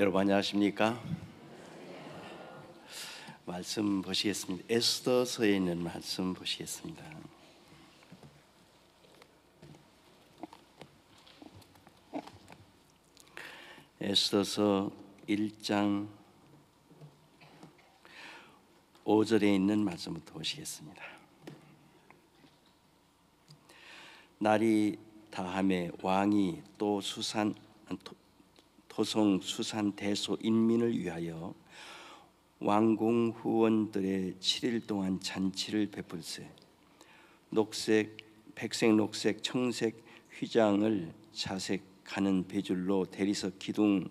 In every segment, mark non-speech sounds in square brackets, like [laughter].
여러분 안녕하십니까? 말씀 보시겠습니다. 에스더서에 있는 말씀 보시겠습니다. 에스더서 1장 5절에 있는 말씀부터 보시겠습니다. 날이 다함에 왕이 또 수산 토성 수산 대소 인민을 위하여 왕궁 후원들의 7일 동안 잔치를 베풀세 녹색, 백색, 녹색, 청색 휘장을 자색 가는 배줄로 대리석 기둥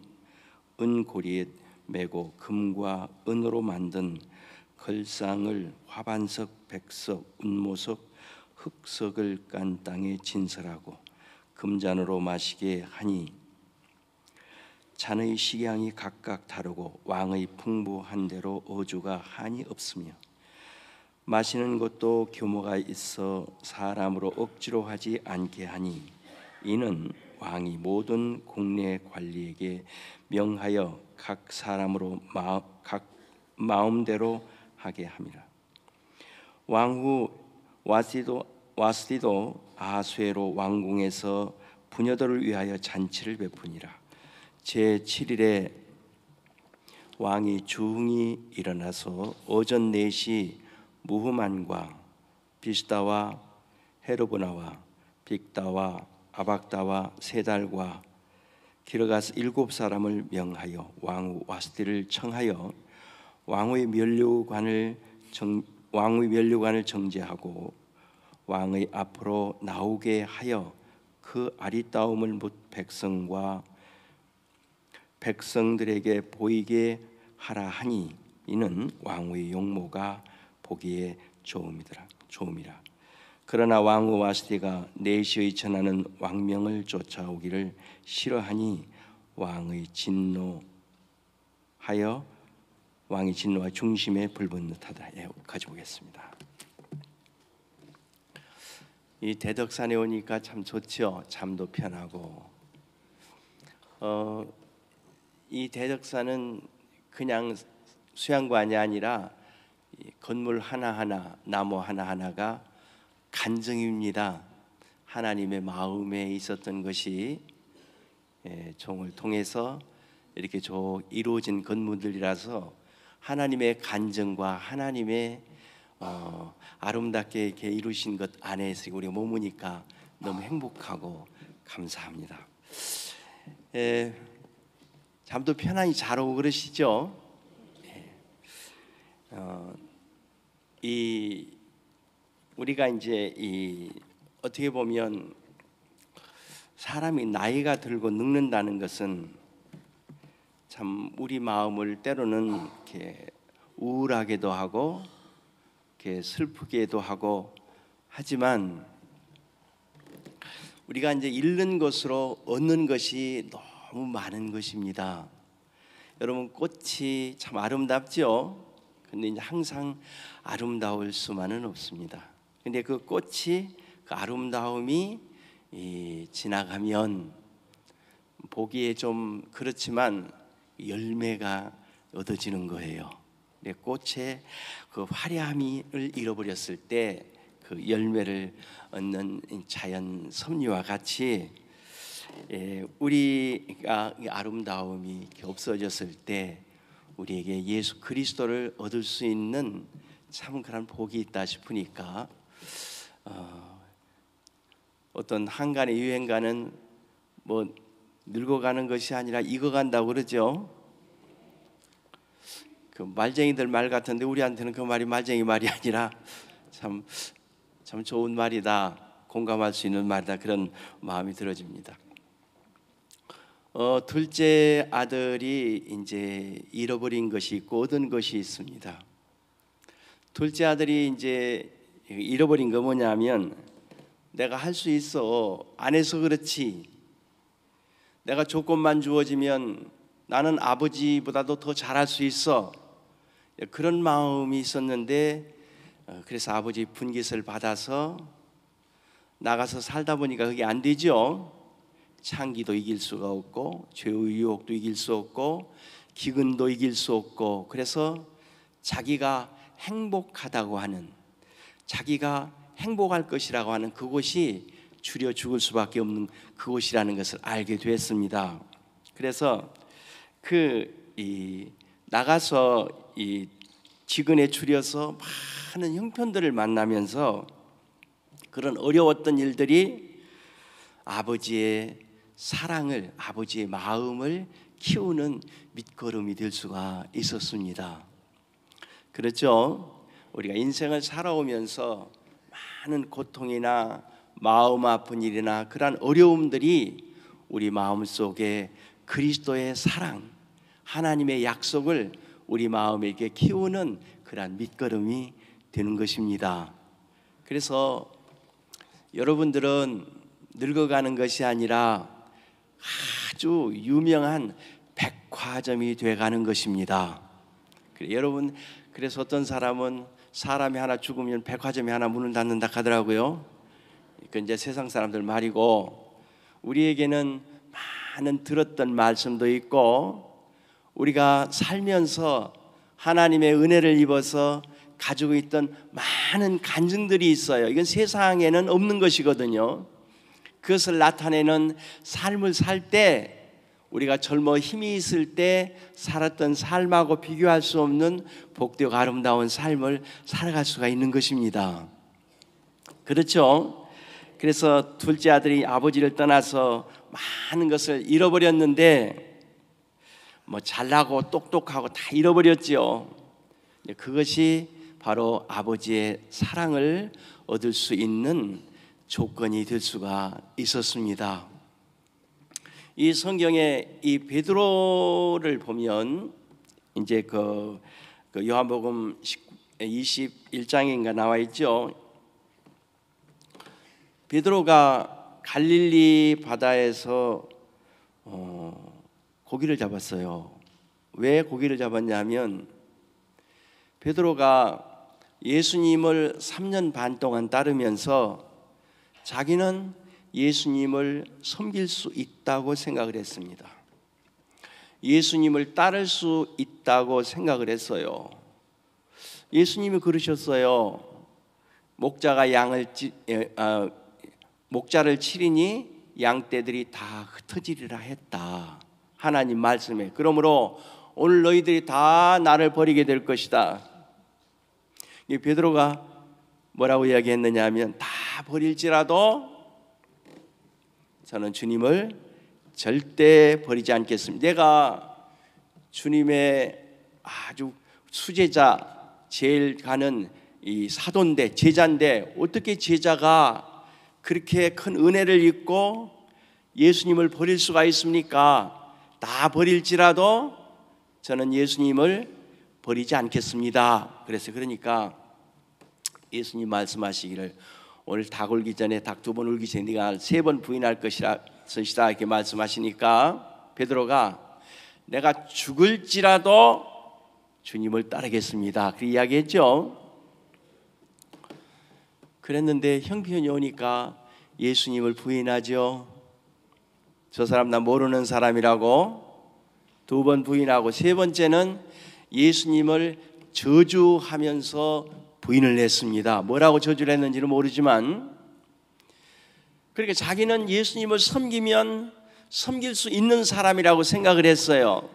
은고리에 메고 금과 은으로 만든 걸상을 화반석, 백석, 운모석, 흑석을 깐 땅에 진설하고 금잔으로 마시게 하니 잔의 식양이 각각 다르고 왕의 풍부한 대로 어조가 한이 없으며 마시는 것도 규모가 있어 사람으로 억지로 하지 않게 하니 이는 왕이 모든 국내 관리에게 명하여 각 사람으로 마음, 각 마음대로 하게 함이라 왕후 와스디도 와스디도 아수에로 왕궁에서 부녀들을 위하여 잔치를 베푸니라 제7일에 왕이 중이 일어나서 오전 4시 무흐만과 비스다와 헤르보나와 빅다와 아박다와 세달과 기르가스 일곱 사람을 명하여 왕후 와스티를 청하여 왕의 면류관을 정, 왕의 면류관을 정제하고 왕의 앞으로 나오게 하여 그 아리따움을 묻 백성과 백성들에게 보이게 하라 하니 이는 왕후의 용모가 보기에 좋음이더라 좋음이라 그러나 왕후 와스디가 내시의 전하는 왕명을 쫓아오기를 싫어하니 왕의 진노하여 왕의 진노와 중심에 불분듯하다. 예, 가져보겠습니다. 이 대덕산에 오니까 참 좋죠. 잠도 편하고 어, 이 대적사는 그냥 수양관이 아니라 건물 하나하나 나무 하나하나가 간증입니다. 하나님의 마음에 있었던 것이 예, 종을 통해서 이렇게 이루어진 건물들이라서 하나님의 간증과 하나님의 어, 아름답게 이렇게 이루신 것 안에서 우리가 머무니까 너무 행복하고 감사합니다. 에, 예, 잠도 편안히 잘 오고 그러시죠? 예. 어, 이 우리가 이제 이 어떻게 보면 사람이 나이가 들고 늙는다는 것은 참 우리 마음을 때로는 이렇게 우울하게도 하고 이렇게 슬프게도 하고 하지만 우리가 이제 잃는 것으로 얻는 것이 너무 너무 많은 것입니다. 여러분 꽃이 참아름답지 근데 이제 항상 아름다울 수만은 없습니다. 근데 그 꽃이 그 아름다움이 지나가면 보기에 좀 그렇지만 열매가 얻어지는 거예요. 내 꽃의 그 화려함을 잃어버렸을 때 그 열매를 얻는 자연 섬유와 같이 예, 우리가 아름다움이 없어졌을 때 우리에게 예수 그리스도를 얻을 수 있는 참 그런 복이 있다 싶으니까 어, 어떤 한간의 유행가는 뭐 늙어가는 것이 아니라 익어간다고 그러죠. 그 말쟁이들 말 같은데 우리한테는 그 말이 말쟁이 말이 아니라 참 참 좋은 말이다 공감할 수 있는 말이다 그런 마음이 들어집니다. 어, 둘째 아들이 이제 잃어버린 것이 있고 얻은 것이 있습니다. 둘째 아들이 이제 잃어버린 거 뭐냐면 내가 할 수 있어 안 해서 그렇지. 내가 조건만 주어지면 나는 아버지보다도 더 잘할 수 있어. 그런 마음이 있었는데 어, 그래서 아버지 분깃을 받아서 나가서 살다 보니까 그게 안 되죠. 창기도 이길 수가 없고 죄의 유혹도 이길 수 없고 기근도 이길 수 없고 그래서 자기가 행복하다고 하는 자기가 행복할 것이라고 하는 그곳이 줄여 죽을 수밖에 없는 그곳이라는 것을 알게 되었습니다. 그래서 그 이 나가서 이 지근에 줄여서 많은 형편들을 만나면서 그런 어려웠던 일들이 아버지의 사랑을 아버지의 마음을 키우는 밑거름이 될 수가 있었습니다. 그렇죠? 우리가 인생을 살아오면서 많은 고통이나 마음 아픈 일이나 그러 어려움들이 우리 마음 속에 그리스도의 사랑, 하나님의 약속을 우리 마음에게 키우는 그러 밑거름이 되는 것입니다. 그래서 여러분들은 늙어가는 것이 아니라 아주 유명한 백화점이 돼가는 것입니다. 그래, 여러분 그래서 어떤 사람은 사람이 하나 죽으면 백화점이 하나 문을 닫는다 하더라고요. 그 이제 세상 사람들 말이고 우리에게는 많은 들었던 말씀도 있고 우리가 살면서 하나님의 은혜를 입어서 가지고 있던 많은 간증들이 있어요. 이건 세상에는 없는 것이거든요. 그것을 나타내는 삶을 살 때 우리가 젊어 힘이 있을 때 살았던 삶하고 비교할 수 없는 복되고 아름다운 삶을 살아갈 수가 있는 것입니다. 그렇죠? 그래서 둘째 아들이 아버지를 떠나서 많은 것을 잃어버렸는데 뭐 잘나고 똑똑하고 다 잃어버렸지요. 그것이 바로 아버지의 사랑을 얻을 수 있는 조건이 될 수가 있었습니다. 이 성경에 이 베드로를 보면 이제 그, 그 요한복음 21장인가 나와 있죠. 베드로가 갈릴리 바다에서 어, 고기를 잡았어요. 왜 고기를 잡았냐면 베드로가 예수님을 3년 반 동안 따르면서 자기는 예수님을 섬길 수 있다고 생각을 했습니다. 예수님을 따를 수 있다고 생각을 했어요. 예수님이 그러셨어요. 목자가 양을 아, 목자를 치리니 양떼들이 다 흩어지리라 했다. 하나님 말씀에 그러므로 오늘 너희들이 다 나를 버리게 될 것이다. 베드로가 뭐라고 이야기했느냐 하면 다 버릴지라도 저는 주님을 절대 버리지 않겠습니다. 내가 주님의 아주 수제자 제일 가는 이 사돈데 제자인데 어떻게 제자가 그렇게 큰 은혜를 입고 예수님을 버릴 수가 있습니까? 다 버릴지라도 저는 예수님을 버리지 않겠습니다. 그래서 그러니까 예수님 말씀하시기를 오늘 닭 울기 전에 닭 두 번 울기 전에 네가 세 번 부인할 것이라 선시다 이렇게 말씀하시니까 베드로가 내가 죽을지라도 주님을 따르겠습니다. 그렇게 이야기했죠. 그랬는데 형편이 오니까 예수님을 부인하죠. 저 사람 나 모르는 사람이라고 두 번 부인하고 세 번째는 예수님을 저주하면서 부인을 했습니다. 뭐라고 저주를 했는지는 모르지만 그렇게 자기는 예수님을 섬기면 섬길 수 있는 사람이라고 생각을 했어요.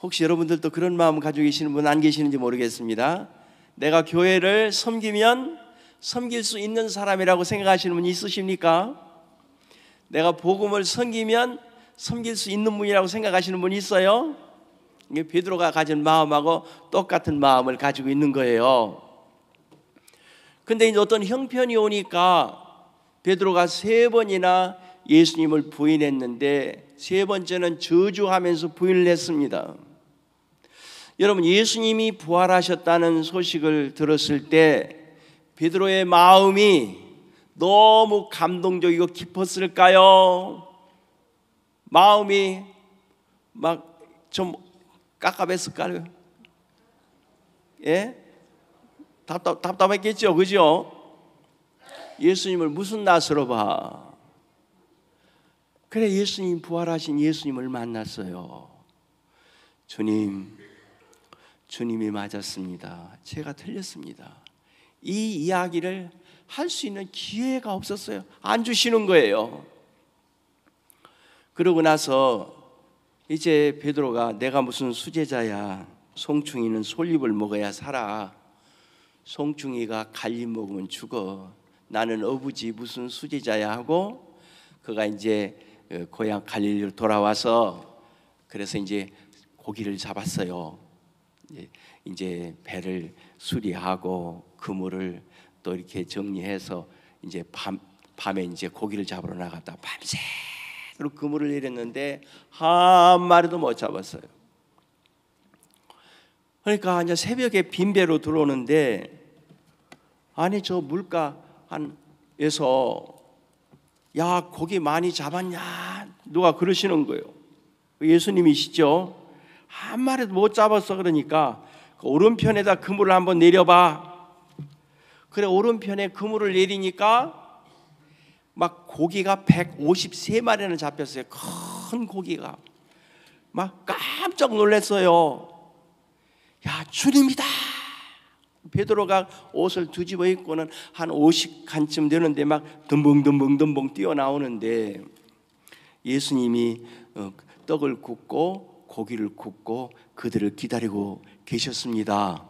혹시 여러분들도 그런 마음 가지고 계시는 분 안 계시는지 모르겠습니다. 내가 교회를 섬기면 섬길 수 있는 사람이라고 생각하시는 분 있으십니까? 내가 복음을 섬기면 섬길 수 있는 분이라고 생각하시는 분 있어요? 이게 베드로가 가진 마음하고 똑같은 마음을 가지고 있는 거예요. 근데 이제 어떤 형편이 오니까 베드로가 세 번이나 예수님을 부인했는데 세 번째는 저주하면서 부인을 했습니다. 여러분 예수님이 부활하셨다는 소식을 들었을 때 베드로의 마음이 너무 감동적이고 깊었을까요? 마음이 막 좀 깝깝했을까요? 예? 답답, 답답했겠죠. 그죠? 예수님을 무슨 낯으로 봐? 그래 예수님 부활하신 예수님을 만났어요. 주님, 주님이 맞았습니다. 제가 틀렸습니다. 이 이야기를 할 수 있는 기회가 없었어요. 안 주시는 거예요. 그러고 나서 이제 베드로가 내가 무슨 수제자야. 송충이는 솔잎을 먹어야 살아. 송충이가 갈림 먹으면 죽어. 나는 어부지 무슨 수제자야 하고 그가 이제 어, 고향 갈릴리로 돌아와서 그래서 이제 고기를 잡았어요. 예, 이제 배를 수리하고 그물을 또 이렇게 정리해서 이제 밤 밤에 이제 고기를 잡으러 나갔다 밤새 그리고 그물을 내렸는데 한 마리도 못 잡았어요. 그러니까 이제 새벽에 빈배로 들어오는데 아니 저 물가 한에서 야 고기 많이 잡았냐 누가 그러시는 거예요. 예수님이시죠. 한 마리도 못 잡았어 그러니까 그 오른편에다 그물을 한번 내려봐. 그래 오른편에 그물을 내리니까 막 고기가 153마리나 잡혔어요. 큰 고기가 막 깜짝 놀랐어요. 야 주님이다. 베드로가 옷을 뒤집어 입고는 한 50칸쯤 되는데 막 덤벙덤벙덤벙 뛰어나오는데 예수님이 어, 떡을 굽고 고기를 굽고 그들을 기다리고 계셨습니다.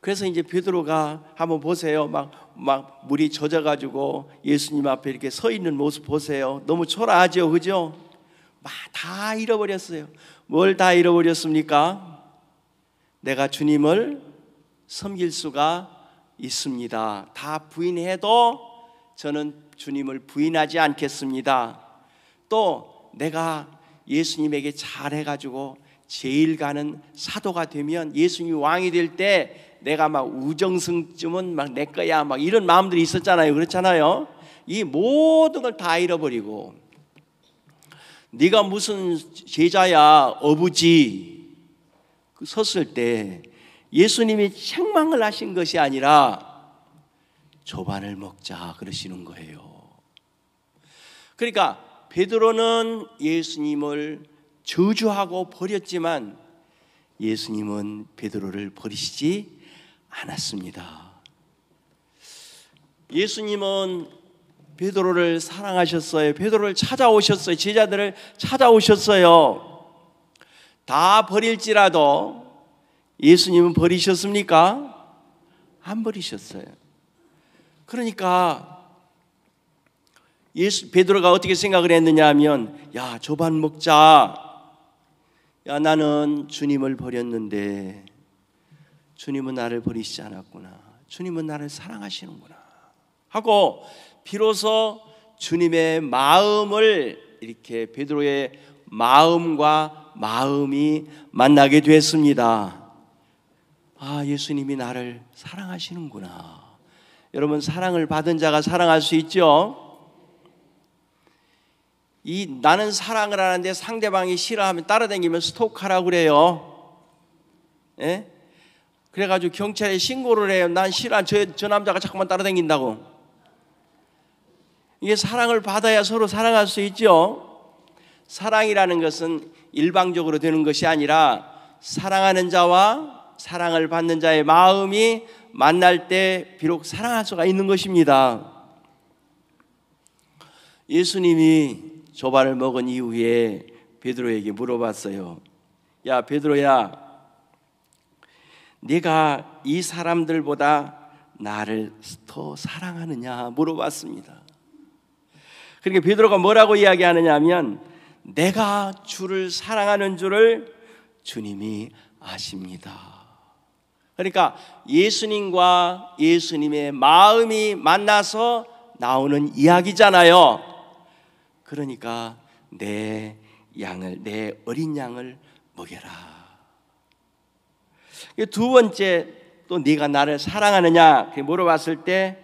그래서 이제 베드로가 한번 보세요. 막, 막 물이 젖어가지고 예수님 앞에 이렇게 서 있는 모습 보세요. 너무 초라하죠, 그죠? 막 다 잃어버렸어요. 뭘 다 잃어버렸습니까? 내가 주님을 섬길 수가 있습니다. 다 부인해도 저는 주님을 부인하지 않겠습니다. 또 내가 예수님에게 잘해가지고 제일 가는 사도가 되면 예수님이 왕이 될 때 내가 막 우정승쯤은 막 내 거야 막 이런 마음들이 있었잖아요. 그렇잖아요. 이 모든 걸 다 잃어버리고 네가 무슨 제자야 어부지 그 섰을 때 예수님이 책망을 하신 것이 아니라 조반을 먹자 그러시는 거예요. 그러니까 베드로는 예수님을 저주하고 버렸지만 예수님은 베드로를 버리시지 않았습니다. 예수님은 베드로를 사랑하셨어요. 베드로를 찾아오셨어요. 제자들을 찾아오셨어요. 다 버릴지라도 예수님은 버리셨습니까? 안 버리셨어요. 그러니까 예수 베드로가 어떻게 생각을 했느냐 하면 야, 저밥 먹자. 야, 나는 주님을 버렸는데 주님은 나를 버리시지 않았구나. 주님은 나를 사랑하시는구나. 하고 비로소 주님의 마음을 이렇게 베드로의 마음과 마음이 만나게 됐습니다. 아, 예수님이 나를 사랑하시는구나. 여러분, 사랑을 받은 자가 사랑할 수 있죠? 이 나는 사랑을 하는데 상대방이 싫어하면 따라다니면 스토크라고 그래요. 예? 그래가지고 경찰에 신고를 해요. 난 싫어. 저, 저 남자가 자꾸만 따라다닌다고. 이게 사랑을 받아야 서로 사랑할 수 있죠. 사랑이라는 것은 일방적으로 되는 것이 아니라 사랑하는 자와 사랑을 받는 자의 마음이 만날 때 비록 사랑할 수가 있는 것입니다. 예수님이 조발을 먹은 이후에 베드로에게 물어봤어요. 야 베드로야, 네가 이 사람들보다 나를 더 사랑하느냐 물어봤습니다. 그러니 베드로가 뭐라고 이야기하느냐면 내가 주를 사랑하는 줄을 주님이 아십니다. 그러니까 예수님과 예수님의 마음이 만나서 나오는 이야기잖아요. 그러니까 내 양을 내 어린 양을 먹여라. 두 번째 또 네가 나를 사랑하느냐 물어봤을 때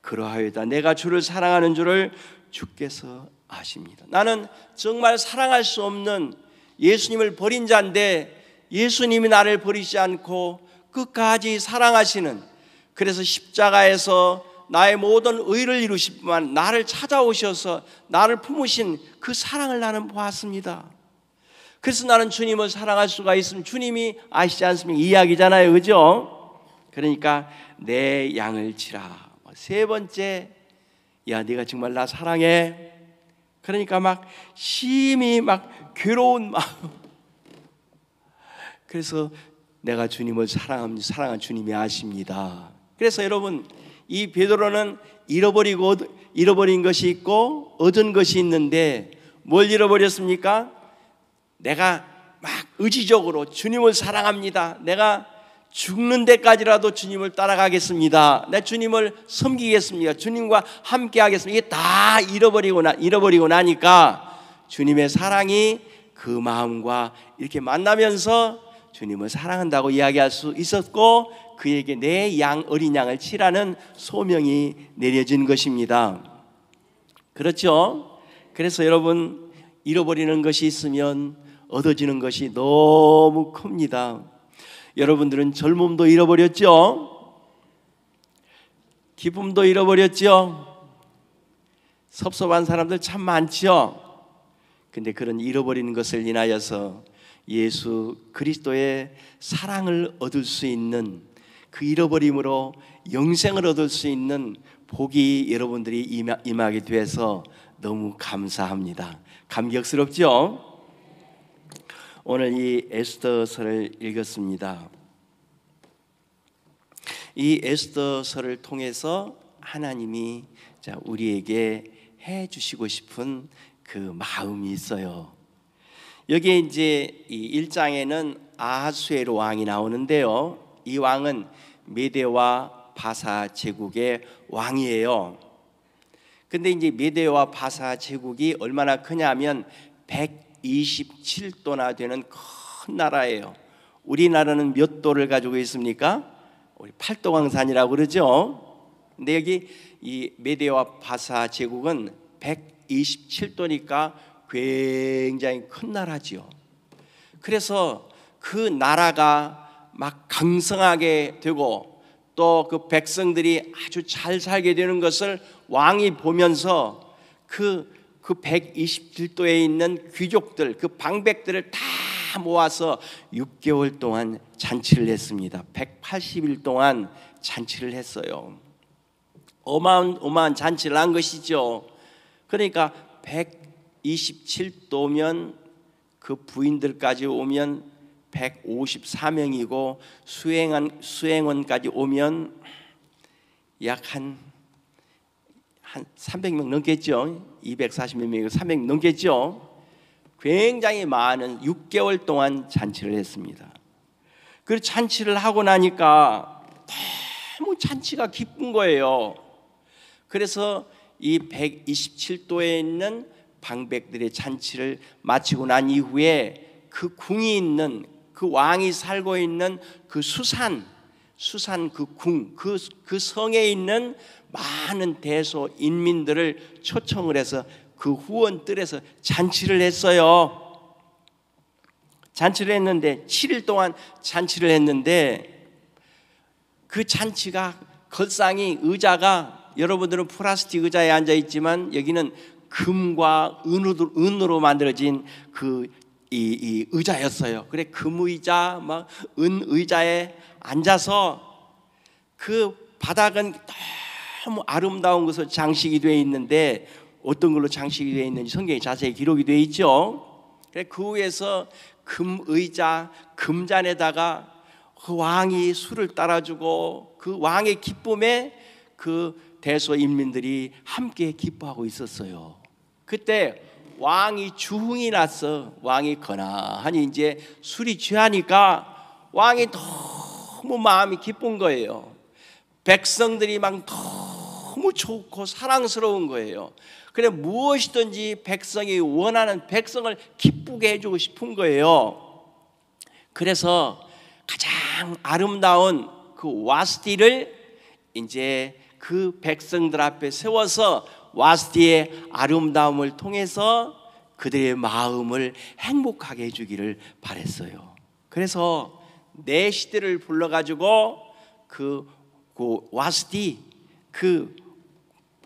그러하여다 내가 주를 사랑하는 줄을 주께서 아십니다. 나는 정말 사랑할 수 없는 예수님을 버린 자인데 예수님이 나를 버리지 않고 끝까지 사랑하시는 그래서 십자가에서 나의 모든 의를 이루실 뿐만 나를 찾아오셔서 나를 품으신 그 사랑을 나는 보았습니다. 그래서 나는 주님을 사랑할 수가 있음 주님이 아시지 않습니까? 이야기잖아요. 그죠? 그러니까 내 양을 치라. 세 번째 야 네가 정말 나 사랑해. 그러니까 막 심히 막 괴로운 마음. [laughs] 그래서 내가 주님을 사랑합니다. 사랑한 주님이 아십니다. 그래서 여러분 이 베드로는 잃어버리고 잃어버린 것이 있고 얻은 것이 있는데 뭘 잃어버렸습니까? 내가 막 의지적으로 주님을 사랑합니다. 내가 죽는 데까지라도 주님을 따라가겠습니다. 내 주님을 섬기겠습니다. 주님과 함께 하겠습니다. 이게 다 잃어버리고 나 잃어버리고 나니까 주님의 사랑이 그 마음과 이렇게 만나면서 주님을 사랑한다고 이야기할 수 있었고 그에게 내 양 어린 양을 치라는 소명이 내려진 것입니다. 그렇죠? 그래서 여러분 잃어버리는 것이 있으면 얻어지는 것이 너무 큽니다. 여러분들은 젊음도 잃어버렸죠? 기쁨도 잃어버렸죠? 섭섭한 사람들 참 많죠? 근데 그런 잃어버리는 것을 인하여서 예수 그리스도의 사랑을 얻을 수 있는 그 잃어버림으로 영생을 얻을 수 있는 복이 여러분들이 임하게 돼서 너무 감사합니다. 감격스럽죠? 오늘 이 에스더서를 읽었습니다. 이 에스더서를 통해서 하나님이 우리에게 해 주시고 싶은 그 마음이 있어요. 여기에 이제 이 1장에는 아하수에로 왕이 나오는데요. 이 왕은 메데와 바사 제국의 왕이에요. 근데 이제 메데와 바사 제국이 얼마나 크냐면 2 7도나 되는 큰 나라예요. 우리나라는 몇 도를 가지고 있습니까? 우리 팔도광산이라고 그러죠. 근데 여기 이 메데와 바사 제국은 127도니까 굉장히 큰 나라지요. 그래서 그 나라가 막 강성하게 되고 또 그 백성들이 아주 잘 살게 되는 것을 왕이 보면서 그그 127도에 0 있는 귀족들, 그 방백들을 다 모아서 6개월 동안 잔치를 했습니다. 180일 동안 잔치를 했어요. 어마한 어마한 잔치를 한 것이죠. 그러니까 127도면 그 부인들까지 오면 154명이고 수행한 수행원까지 오면 약 한 한 300명 넘겠죠. 240명이고 300 넘겠죠. 굉장히 많은 6개월 동안 잔치를 했습니다. 그 잔치를 하고 나니까 너무 잔치가 기쁜 거예요. 그래서 이 127도에 있는 방백들의 잔치를 마치고 난 이후에 그 궁이 있는 그 왕이 살고 있는 그 수산 수산 그 궁, 그, 그 성에 있는 많은 대소 인민들을 초청을 해서 그 후원 뜰에서 잔치를 했어요. 잔치를 했는데 7일 동안 잔치를 했는데 그 잔치가 걸상이 의자가 여러분들은 플라스틱 의자에 앉아 있지만 여기는 금과 은으로, 은으로 만들어진 그 이, 이 의자였어요. 그래 금의자 막 은의자에 앉아서 그 바닥은 너무 아름다운 것으로 장식이 되어 있는데 어떤 걸로 장식이 되어 있는지 성경에 자세히 기록이 되어 있죠. 그 위에서 금 의자, 금잔에다가 그 왕이 술을 따라주고 그 왕의 기쁨에 그 대소 인민들이 함께 기뻐하고 있었어요. 그때 왕이 주흥이 났어. 왕이 거나하니 이제 술이 취하니까 왕이 너무 마음이 기쁜 거예요. 백성들이 막 너무 좋고 사랑스러운 거예요. 그래 무엇이든지 백성이 원하는 백성을 기쁘게 해주고 싶은 거예요. 그래서 가장 아름다운 그 와스디를 이제 그 백성들 앞에 세워서 와스디의 아름다움을 통해서 그들의 마음을 행복하게 해주기를 바랬어요. 그래서 내 시대를 불러가지고 그, 그 와스디 그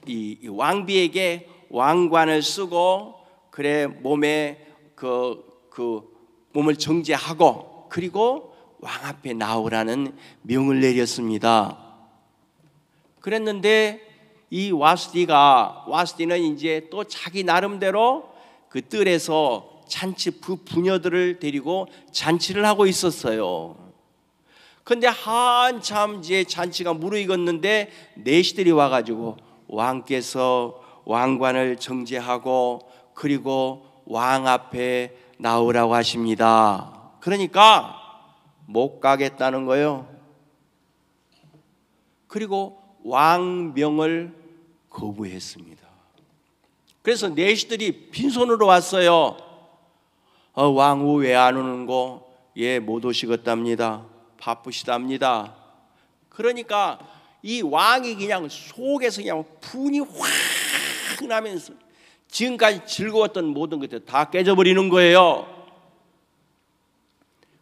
이, 왕비에게 왕관을 쓰고 그래 몸에 그, 그 몸을 정제하고 그리고 왕 앞에 나오라는 명을 내렸습니다. 그랬는데 이 와스디가 와스디는 이제 또 자기 나름대로 그 뜰에서 잔치 그 부녀들을 데리고 잔치를 하고 있었어요. 근데 한참 이제 잔치가 무르익었는데 내시들이 와가지고 왕께서 왕관을 정제하고 그리고 왕 앞에 나오라고 하십니다. 그러니까 못 가겠다는 거요. 그리고 왕명을 거부했습니다. 그래서 내시들이 빈손으로 왔어요. 어, 왕후 왜안 오는 거? 예, 못 오시겠답니다. 바쁘시답니다. 그러니까 이 왕이 그냥 속에서 그냥 분이 확 나면서 지금까지 즐거웠던 모든 것들 다 깨져버리는 거예요.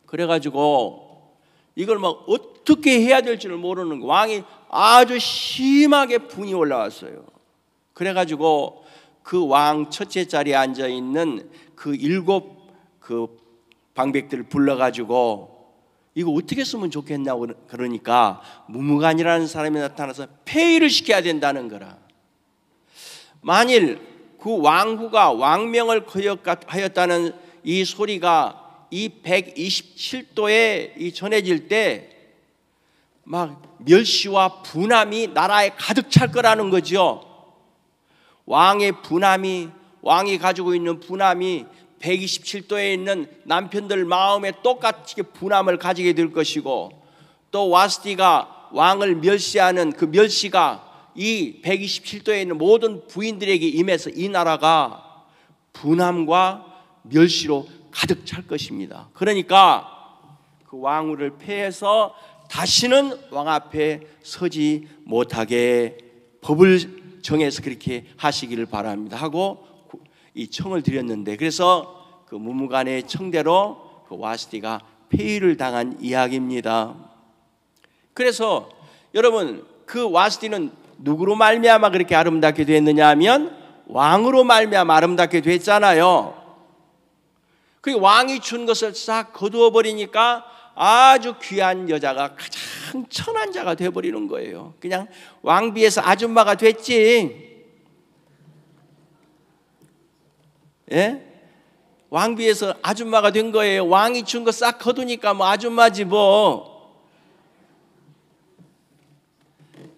그래가지고 이걸 막 어떻게 해야 될지를 모르는 왕이 아주 심하게 분이 올라왔어요. 그래가지고 그 왕 첫째 자리에 앉아 있는 그 일곱 그 방백들을 불러가지고 이거 어떻게 쓰면 좋겠냐고 그러니까 무무관이라는 사람이 나타나서 폐위를 시켜야 된다는 거라. 만일 그 왕후가 왕명을 거역하였다는 이 소리가 이 127도에 전해질 때 막 멸시와 분함이 나라에 가득 찰 거라는 거죠. 왕의 분함이 왕이 가지고 있는 분함이 127도에 있는 남편들 마음에 똑같이 분함을 가지게 될 것이고 또 와스티가 왕을 멸시하는 그 멸시가 이 127도에 있는 모든 부인들에게 임해서 이 나라가 분함과 멸시로 가득 찰 것입니다. 그러니까 그 왕후를 패해서 다시는 왕 앞에 서지 못하게 법을 정해서 그렇게 하시기를 바랍니다. 하고 이 청을 드렸는데 그래서 그 무무간의 청대로 그 와스티가 폐위를 당한 이야기입니다. 그래서 여러분 그 와스티는 누구로 말미암아 그렇게 아름답게 됐느냐 하면 왕으로 말미암아 아름답게 됐잖아요. 그 왕이 준 것을 싹 거두어 버리니까 아주 귀한 여자가 가장 천한 자가 되어 버리는 거예요. 그냥 왕비에서 아줌마가 됐지. 예? 왕비에서 아줌마가 된 거예요. 왕이 준 거 싹 거두니까 뭐 아줌마지 뭐.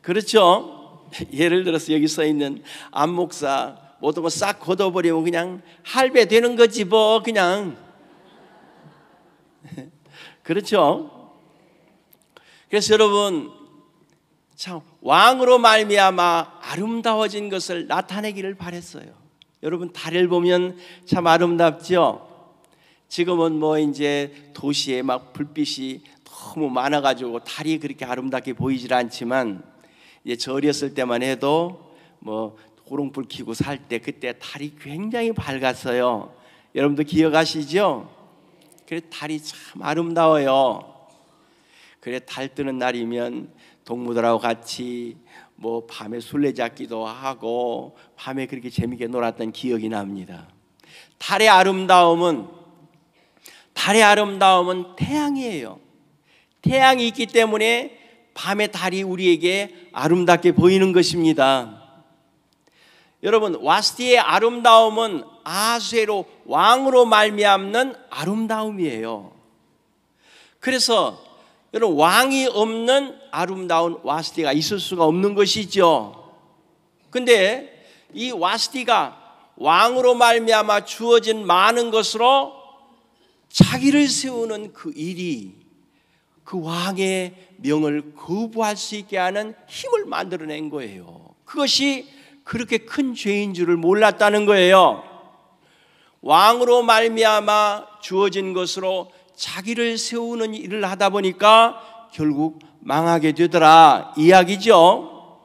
그렇죠? [laughs] 예를 들어서 여기 써 있는 안목사 모든 거 싹 거둬버리면 그냥 할배 되는 거지 뭐 그냥. [laughs] 그렇죠? 그래서 여러분 참 왕으로 말미암아 아름다워진 것을 나타내기를 바랬어요. 여러분 달을 보면 참 아름답죠. 지금은 뭐 이제 도시에 막 불빛이 너무 많아가지고 달이 그렇게 아름답게 보이질 않지만 이제 저 어렸을 때만 해도 뭐 호롱불 켜고 살 때 그때 달이 굉장히 밝았어요. 여러분도 기억하시죠? 그래 달이 참 아름다워요. 그래 달 뜨는 날이면 동무들하고 같이 뭐 밤에 술래잡기도 하고 밤에 그렇게 재미있게 놀았던 기억이 납니다. 달의 아름다움은 달의 아름다움은 태양이에요. 태양이 있기 때문에 밤의 달이 우리에게 아름답게 보이는 것입니다. 여러분 와스티의 아름다움은 아하로 왕으로 말미암는 아름다움이에요. 그래서 여러분 왕이 없는 아름다운 와스티가 있을 수가 없는 것이죠. 근데 이 와스디가 왕으로 말미암아 주어진 많은 것으로 자기를 세우는 그 일이 그 왕의 명을 거부할 수 있게 하는 힘을 만들어낸 거예요. 그것이 그렇게 큰 죄인 줄을 몰랐다는 거예요. 왕으로 말미암아 주어진 것으로 자기를 세우는 일을 하다 보니까 결국 망하게 되더라 이야기죠.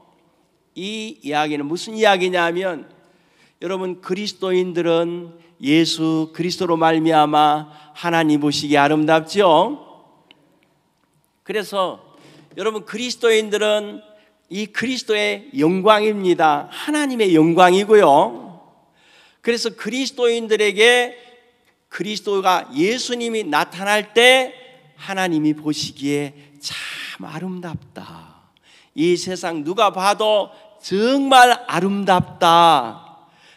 이 이야기는 무슨 이야기냐면 여러분 그리스도인들은 예수 그리스도로 말미암아 하나님 보시기 아름답지 그래서 여러분 그리스도인들은 이 그리스도의 영광입니다. 하나님의 영광이고요. 그래서 그리스도인들에게 그리스도가 예수님이 나타날 때 하나님이 보시기에 참 아름답다. 이 세상 누가 봐도 정말 아름답다.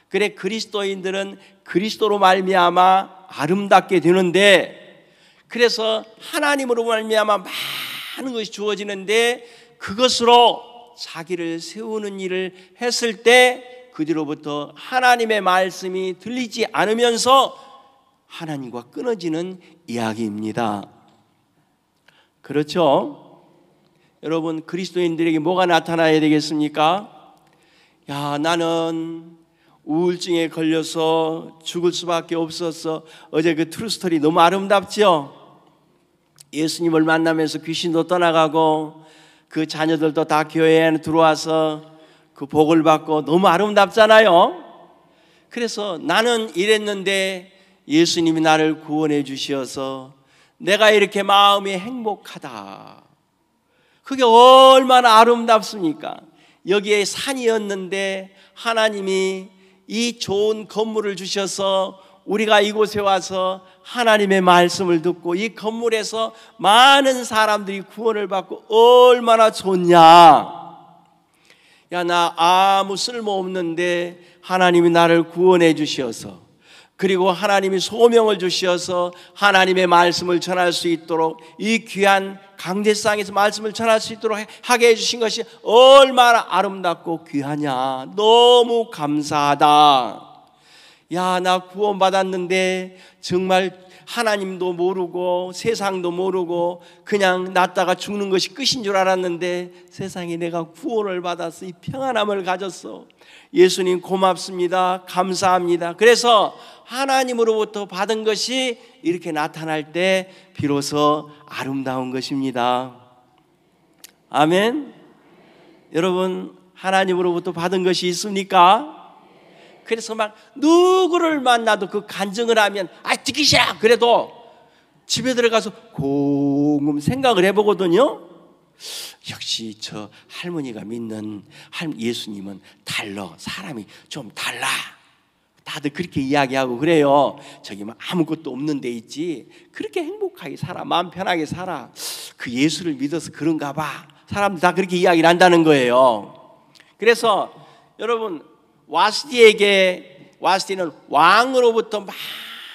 그래 그리스도인들은 그리스도로 말미암아 아름답게 되는데 그래서 하나님으로 말미암아 많은 것이 주어지는데 그것으로 자기를 세우는 일을 했을 때 그들로부터 하나님의 말씀이 들리지 않으면서 하나님과 끊어지는 이야기입니다. 그렇죠? 여러분 그리스도인들에게 뭐가 나타나야 되겠습니까? 야 나는 우울증에 걸려서 죽을 수밖에 없었어. 어제 그 트루스토리 너무 아름답죠? 예수님을 만나면서 귀신도 떠나가고 그 자녀들도 다 교회에 들어와서 그 복을 받고 너무 아름답잖아요. 그래서 나는 이랬는데 예수님이 나를 구원해 주셔서 내가 이렇게 마음이 행복하다. 그게 얼마나 아름답습니까? 여기에 산이었는데 하나님이 이 좋은 건물을 주셔서 우리가 이곳에 와서 하나님의 말씀을 듣고 이 건물에서 많은 사람들이 구원을 받고 얼마나 좋냐. 야, 나 아무 쓸모 없는데 하나님이 나를 구원해 주시서 그리고 하나님이 소명을 주시어서 하나님의 말씀을 전할 수 있도록 이 귀한 강대상에서 말씀을 전할 수 있도록 하게 해주신 것이 얼마나 아름답고 귀하냐. 너무 감사하다. 야, 나 구원받았는데 정말 하나님도 모르고 세상도 모르고 그냥 났다가 죽는 것이 끝인 줄 알았는데 세상에 내가 구원을 받았어. 이 평안함을 가졌어. 예수님 고맙습니다. 감사합니다. 그래서 하나님으로부터 받은 것이 이렇게 나타날 때 비로소 아름다운 것입니다. 아멘. 여러분 하나님으로부터 받은 것이 있습니까? 그래서 막 누구를 만나도 그 간증을 하면 아 듣기시야 그래도 집에 들어가서 곰곰 생각을 해보거든요. 역시 저 할머니가 믿는 예수님은 달러 사람이 좀 달라. 다들 그렇게 이야기하고 그래요. 저기 막 뭐 아무것도 없는 데 있지. 그렇게 행복하게 살아. 마음 편하게 살아. 그 예수를 믿어서 그런가 봐. 사람들 다 그렇게 이야기를 한다는 거예요. 그래서 여러분 와스디에게 와스디는 왕으로부터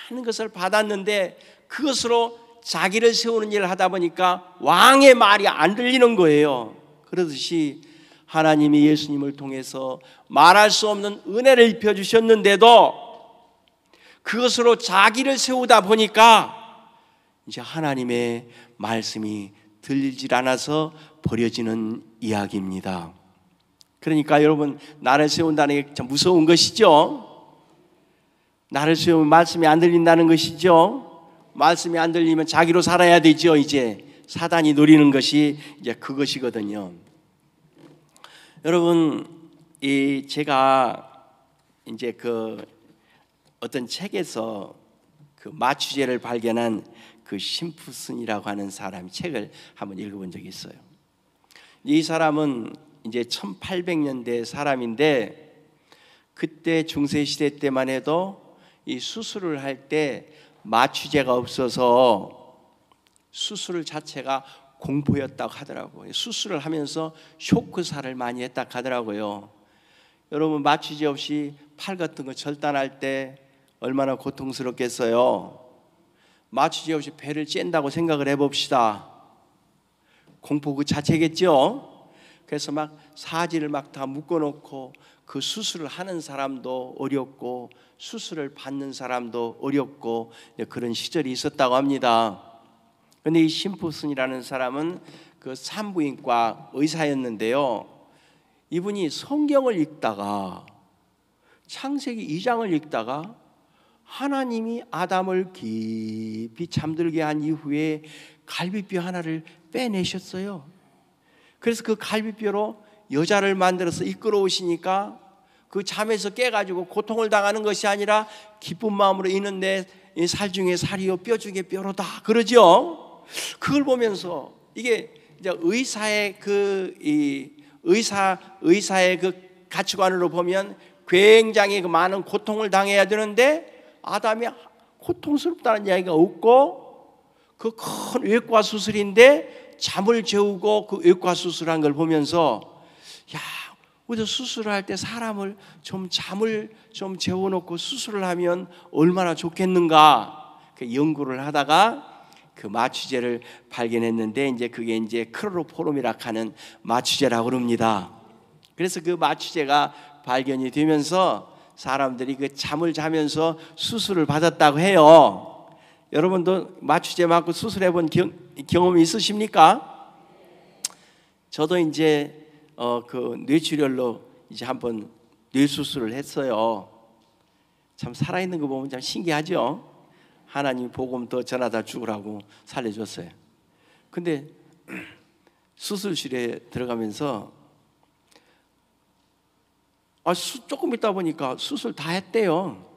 많은 것을 받았는데 그것으로 자기를 세우는 일을 하다 보니까 왕의 말이 안 들리는 거예요. 그러듯이 하나님이 예수님을 통해서 말할 수 없는 은혜를 입혀 주셨는데도 그것으로 자기를 세우다 보니까 이제 하나님의 말씀이 들리질 않아서 버려지는 이야기입니다. 그러니까 여러분 나를 세운다는 게 참 무서운 것이죠. 나를 세우면 말씀이 안 들린다는 것이죠. 말씀이 안 들리면 자기로 살아야 되죠. 이제 사단이 노리는 것이 이제 그것이거든요. 여러분 이 제가 이제 그 어떤 책에서 그 마취제를 발견한 그 심프슨이라고 하는 사람이 책을 한번 읽어본 적이 있어요. 이 사람은 이제 1800년대 사람인데 그때 중세 시대 때만 해도 이 수술을 할 때 마취제가 없어서 수술 자체가 공포였다고 하더라고요. 수술을 하면서 쇼크사를 많이 했다 고 하더라고요. 여러분 마취제 없이 팔 같은 거 절단할 때 얼마나 고통스럽겠어요. 마취제 없이 배를 쨘다고 생각을 해봅시다. 공포 그 자체겠죠. 그래서 막 사지를 막 다 묶어놓고 그 수술을 하는 사람도 어렵고 수술을 받는 사람도 어렵고 그런 시절이 있었다고 합니다. 그런데 이 심프슨이라는 사람은 그 산부인과 의사였는데요. 이분이 성경을 읽다가 창세기 2장을 읽다가 하나님이 아담을 깊이 잠들게 한 이후에 갈비뼈 하나를 빼내셨어요. 그래서 그 갈비뼈로 여자를 만들어서 이끌어오시니까 그 잠에서 깨가지고 고통을 당하는 것이 아니라 기쁜 마음으로 있는데 살 중에 살이요 뼈 중에 뼈로다 그러죠. 그걸 보면서 이게 이제 의사의 그이 의사 의사의 그 가치관으로 보면 굉장히 그 많은 고통을 당해야 되는데 아담이 고통스럽다는 이야기가 없고 그 큰 외과 수술인데 잠을 재우고 그 외과 수술한 걸 보면서 야 우리도 수술할 때 사람을 좀 잠을 좀 재워놓고 수술을 하면 얼마나 좋겠는가 그 연구를 하다가 그 마취제를 발견했는데 이제 그게 이제 크로로포름이라 하는 마취제라고 그럽니다. 그래서 그 마취제가 발견이 되면서 사람들이 그 잠을 자면서 수술을 받았다고 해요. 여러분도 마취제 맞고 수술해 본 경험이 있으십니까? 저도 이제 어그 뇌출혈로 이제 한번 뇌수술을 했어요. 참 살아있는 거 보면 참 신기하죠. 하나님 복음 더 전하다 죽으라고 살려줬어요. 근데 [clears throat] 수술실에 들어가면서 아, 수, 조금 있다 보니까 수술 다 했대요.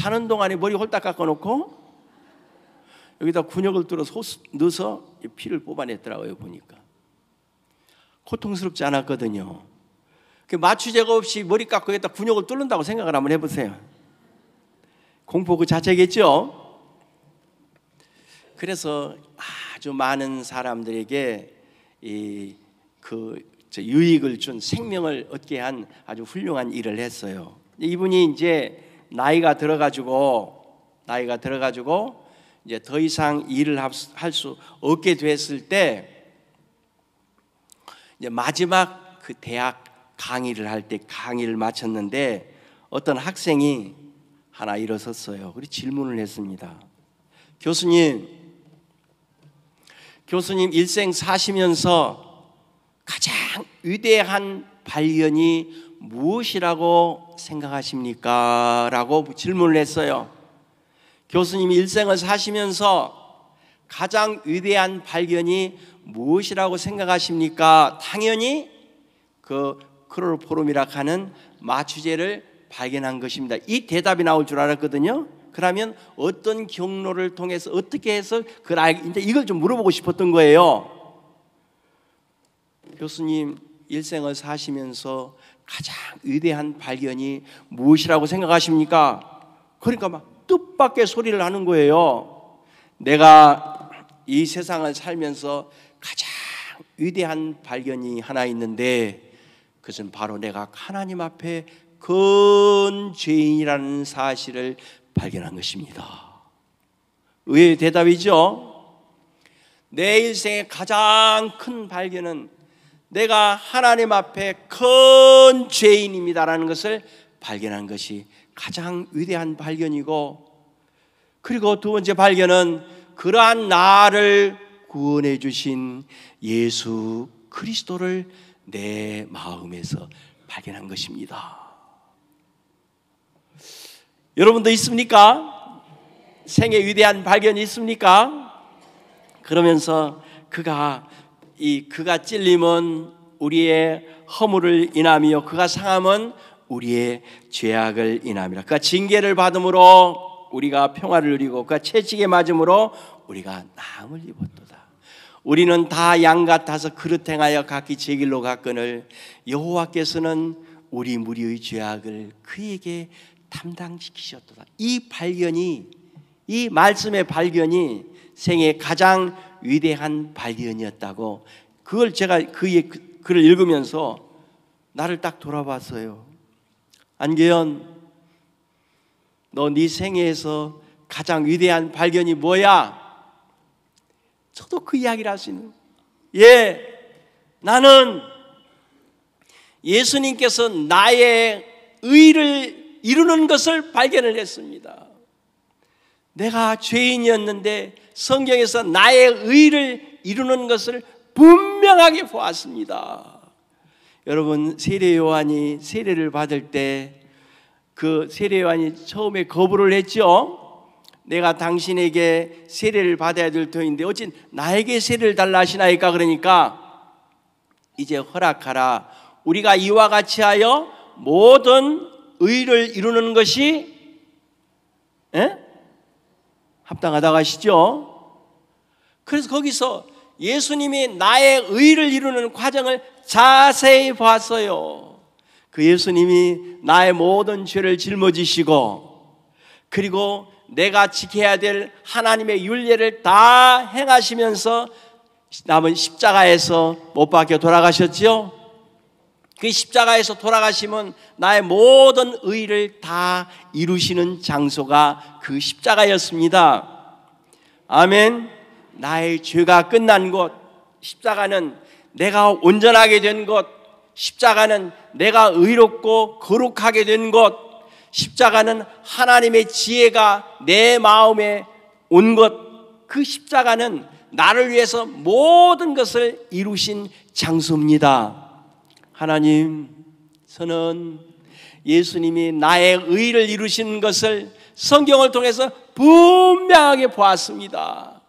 자는 동안에 머리 홀딱 깎아놓고 여기다 군역을 뚫어서 호수, 넣어서 피를 뽑아냈더라고요, 보니까. 고통스럽지 않았거든요. 그 마취제가 없이 머리 깎고 여기다 군역을 뚫는다고 생각을 한번 해보세요. 공포 그 자체겠죠. 그래서 아주 많은 사람들에게 이그 유익을 준 생명을 얻게 한 아주 훌륭한 일을 했어요. 이분이 이제 나이가 들어가지고 나이가 들어가지고 이제 더 이상 일을 할 수 없게 됐을 때 이제 마지막 그 대학 강의를 할 때 강의를 마쳤는데 어떤 학생이 하나 일어섰어요. 그리고 질문을 했습니다. 교수님, 교수님 일생 사시면서 가장 위대한 발견이 무엇이라고 생각하십니까? 라고 질문을 했어요. 교수님 일생을 사시면서 가장 위대한 발견이 무엇이라고 생각하십니까? 당연히 그 크로르포름이라 하는 마취제를 발견한 것입니다. 이 대답이 나올 줄 알았거든요. 그러면 어떤 경로를 통해서 어떻게 해서 그걸 알, 이제 이걸 좀 물어보고 싶었던 거예요. 교수님 일생을 사시면서 가장 위대한 발견이 무엇이라고 생각하십니까? 그러니까 막 뜻밖의 소리를 하는 거예요. 내가 이 세상을 살면서 가장 위대한 발견이 하나 있는데 그것은 바로 내가 하나님 앞에 큰 죄인이라는 사실을 발견한 것입니다. 의의 대답이죠. 내 인생의 가장 큰 발견은 내가 하나님 앞에 큰 죄인입니다라는 것을 발견한 것이 가장 위대한 발견이고 그리고 두 번째 발견은 그러한 나를 구원해 주신 예수 그리스도를 내 마음에서 발견한 것입니다. 여러분도 있습니까? 생의 위대한 발견이 있습니까? 그러면서 그가 이 그가 찔림은 우리의 허물을 인함이요 그가 상함은 우리의 죄악을 인함이라 그가 징계를 받음으로 우리가 평화를 누리고 그가 채찍에 맞음으로 우리가 나을 입었도다 우리는 다 양 같아서 그릇 행하여 각기 제 길로 갔거늘 여호와께서는 우리 무리의 죄악을 그에게 담당시키셨도다. 이 발견이 이 말씀의 발견이 생애 가장 위대한 발견이었다고 그걸 제가 그, 예, 그 글을 읽으면서 나를 딱 돌아봤어요. 안계현, 너 네 생애에서 가장 위대한 발견이 뭐야? 저도 그 이야기를 할 수 있는. 예, 나는 예수님께서 나의 의를 이루는 것을 발견을 했습니다. 내가 죄인이었는데 성경에서 나의 의를 이루는 것을 분명하게 보았습니다. 여러분 세례 요한이 세례를 받을 때 그 세례 요한이 처음에 거부를 했죠. 내가 당신에게 세례를 받아야 될 터인데 어찌 나에게 세례를 달라 하시나이까 그러니까 이제 허락하라. 우리가 이와 같이 하여 모든 의를 이루는 것이 에? 예? 합당하다고 하시죠. 그래서 거기서 예수님이 나의 의를 이루는 과정을 자세히 봤어요. 그 예수님이 나의 모든 죄를 짊어지시고 그리고 내가 지켜야 될 하나님의 윤례를 다 행하시면서 남은 십자가에서 못 박혀 돌아가셨지요. 그 십자가에서 돌아가시면 나의 모든 의를 다 이루시는 장소가 그 십자가였습니다. 아멘. 나의 죄가 끝난 곳, 십자가는 내가 온전하게 된 곳, 십자가는 내가 의롭고 거룩하게 된 곳, 십자가는 하나님의 지혜가 내 마음에 온 것, 그 십자가는 나를 위해서 모든 것을 이루신 장소입니다. 하나님, 저는 예수님이 나의 의를 이루신 것을 성경을 통해서 분명하게 보았습니다.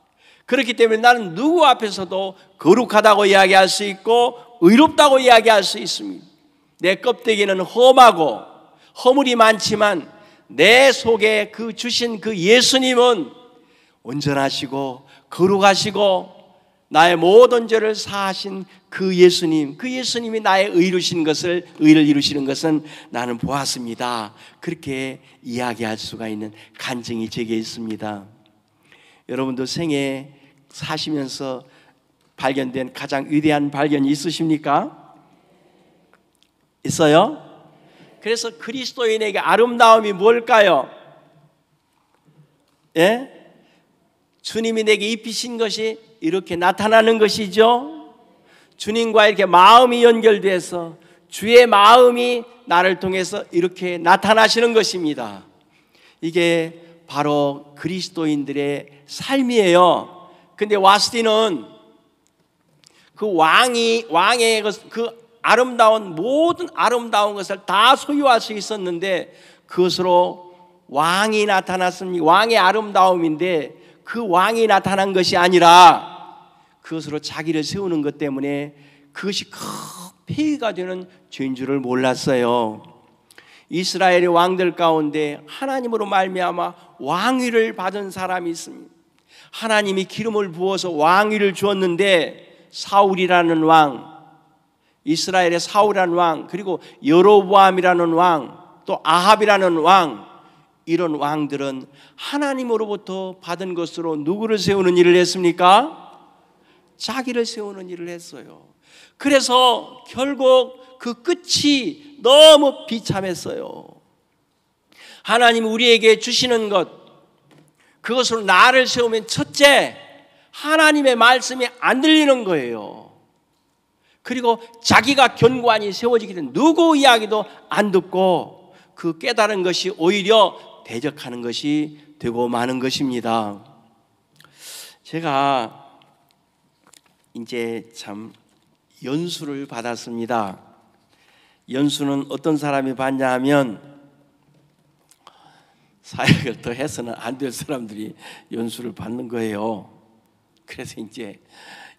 그렇기 때문에 나는 누구 앞에서도 거룩하다고 이야기할 수 있고 의롭다고 이야기할 수 있습니다. 내 껍데기는 험하고 허물이 많지만 내 속에 그 주신 그 예수님은 온전하시고 거룩하시고 나의 모든 죄를 사하신 그 예수님, 그 예수님이 나의 의로신 것을, 의를 이루시는 것은 나는 보았습니다. 그렇게 이야기할 수가 있는 간증이 제게 있습니다. 여러분도 생애 사시면서 발견된 가장 위대한 발견이 있으십니까? 있어요? 그래서 그리스도인에게 아름다움이 뭘까요? 예? 주님이 내게 입히신 것이 이렇게 나타나는 것이죠. 주님과 이렇게 마음이 연결돼서 주의 마음이 나를 통해서 이렇게 나타나시는 것입니다. 이게 바로 그리스도인들의 삶이에요. 근데 와스티는 그 왕이 왕의 그, 그 아름다운 모든 아름다운 것을 다 소유할 수 있었는데 그것으로 왕이 나타났습니다. 왕의 아름다움인데 그 왕이 나타난 것이 아니라 그것으로 자기를 세우는 것 때문에 그것이 큰 폐해가 되는 죄인 줄을 몰랐어요. 이스라엘의 왕들 가운데 하나님으로 말미암아 왕위를 받은 사람이 있습니다. 하나님이 기름을 부어서 왕위를 주었는데 사울이라는 왕, 이스라엘의 사울이라는 왕, 그리고 여로보암이라는 왕, 또 아합이라는 왕, 이런 왕들은 하나님으로부터 받은 것으로 누구를 세우는 일을 했습니까? 자기를 세우는 일을 했어요. 그래서 결국 그 끝이 너무 비참했어요. 하나님 우리에게 주시는 것, 그것으로 나를 세우면 첫째, 하나님의 말씀이 안 들리는 거예요. 그리고 자기가 견고하니 세워지기 때문에 누구 이야기도 안 듣고 그 깨달은 것이 오히려 대적하는 것이 되고 마는 것입니다. 제가 이제 참 연수를 받았습니다. 연수는 어떤 사람이 받냐 하면 사역을 더 해서는 안 될 사람들이 연수를 받는 거예요. 그래서 이제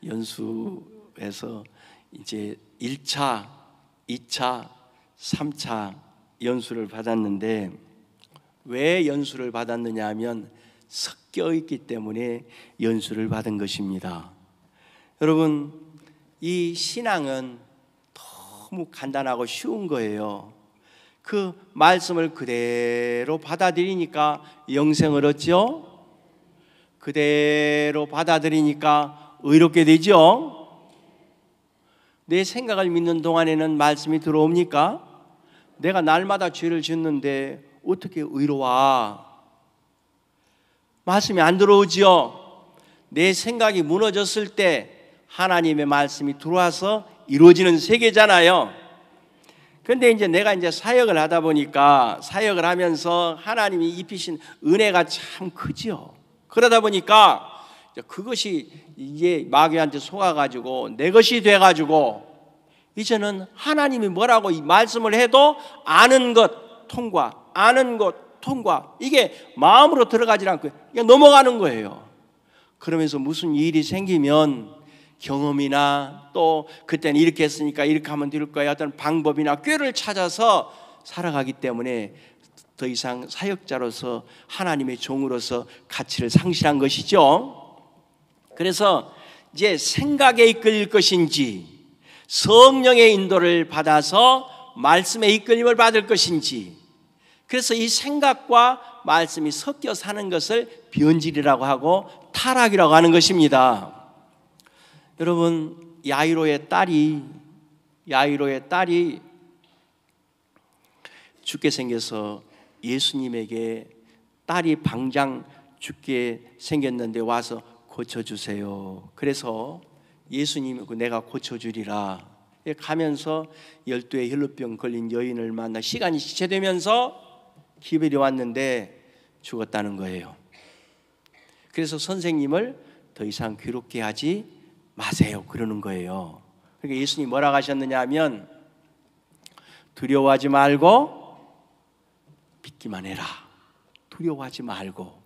연수에서 이제 1차, 2차, 3차 연수를 받았는데 왜 연수를 받았느냐 하면 섞여 있기 때문에 연수를 받은 것입니다. 여러분, 이 신앙은 너무 간단하고 쉬운 거예요. 그 말씀을 그대로 받아들이니까 영생을 얻죠. 그대로 받아들이니까 의롭게 되죠. 내 생각을 믿는 동안에는 말씀이 들어옵니까? 내가 날마다 죄를 짓는데 어떻게 의로와 말씀이 안 들어오지요. 내 생각이 무너졌을 때 하나님의 말씀이 들어와서 이루어지는 세계잖아요. 근데 이제 내가 이제 사역을 하다 보니까 사역을 하면서 하나님이 입히신 은혜가 참 크지요. 그러다 보니까 그것이 이게 마귀한테 속아가지고 내 것이 돼가지고 이제는 하나님이 뭐라고 이 말씀을 해도 아는 것 통과 아는 것, 통과 이게 마음으로 들어가지 않고 그냥 넘어가는 거예요. 그러면서 무슨 일이 생기면 경험이나 또 그때는 이렇게 했으니까 이렇게 하면 될 거야 어떤 방법이나 꾀를 찾아서 살아가기 때문에 더 이상 사역자로서 하나님의 종으로서 가치를 상실한 것이죠. 그래서 이제 생각에 이끌릴 것인지 성령의 인도를 받아서 말씀의 이끌림을 받을 것인지 그래서 이 생각과 말씀이 섞여 사는 것을 변질이라고 하고 타락이라고 하는 것입니다. 여러분 야이로의 딸이 야이로의 딸이 죽게 생겨서 예수님에게 딸이 방장 죽게 생겼는데 와서 고쳐주세요. 그래서 예수님 그 내가 고쳐주리라. 가면서 열두의 혈루병 걸린 여인을 만나 시간이 지체되면서 기별이 왔는데 죽었다는 거예요. 그래서 선생님을 더 이상 괴롭게 하지 마세요. 그러는 거예요. 그러니까 예수님 뭐라고 하셨느냐 하면 두려워하지 말고 믿기만 해라. 두려워하지 말고.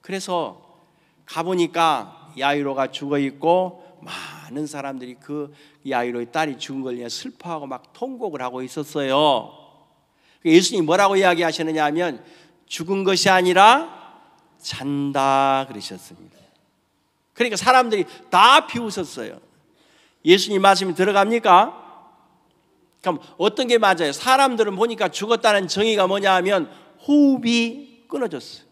그래서 가보니까 야이로가 죽어 있고 많은 사람들이 그 야이로의 딸이 죽은 걸 슬퍼하고 막 통곡을 하고 있었어요. 그 예수님이 뭐라고 이야기하셨느냐 하면 죽은 것이 아니라 잔다 그러셨습니다. 그러니까 사람들이 다 비웃었어요. 예수님 말씀이 들어갑니까? 그럼 어떤 게 맞아요? 사람들은 보니까 죽었다는 정의가 뭐냐 하면 호흡이 끊어졌어요.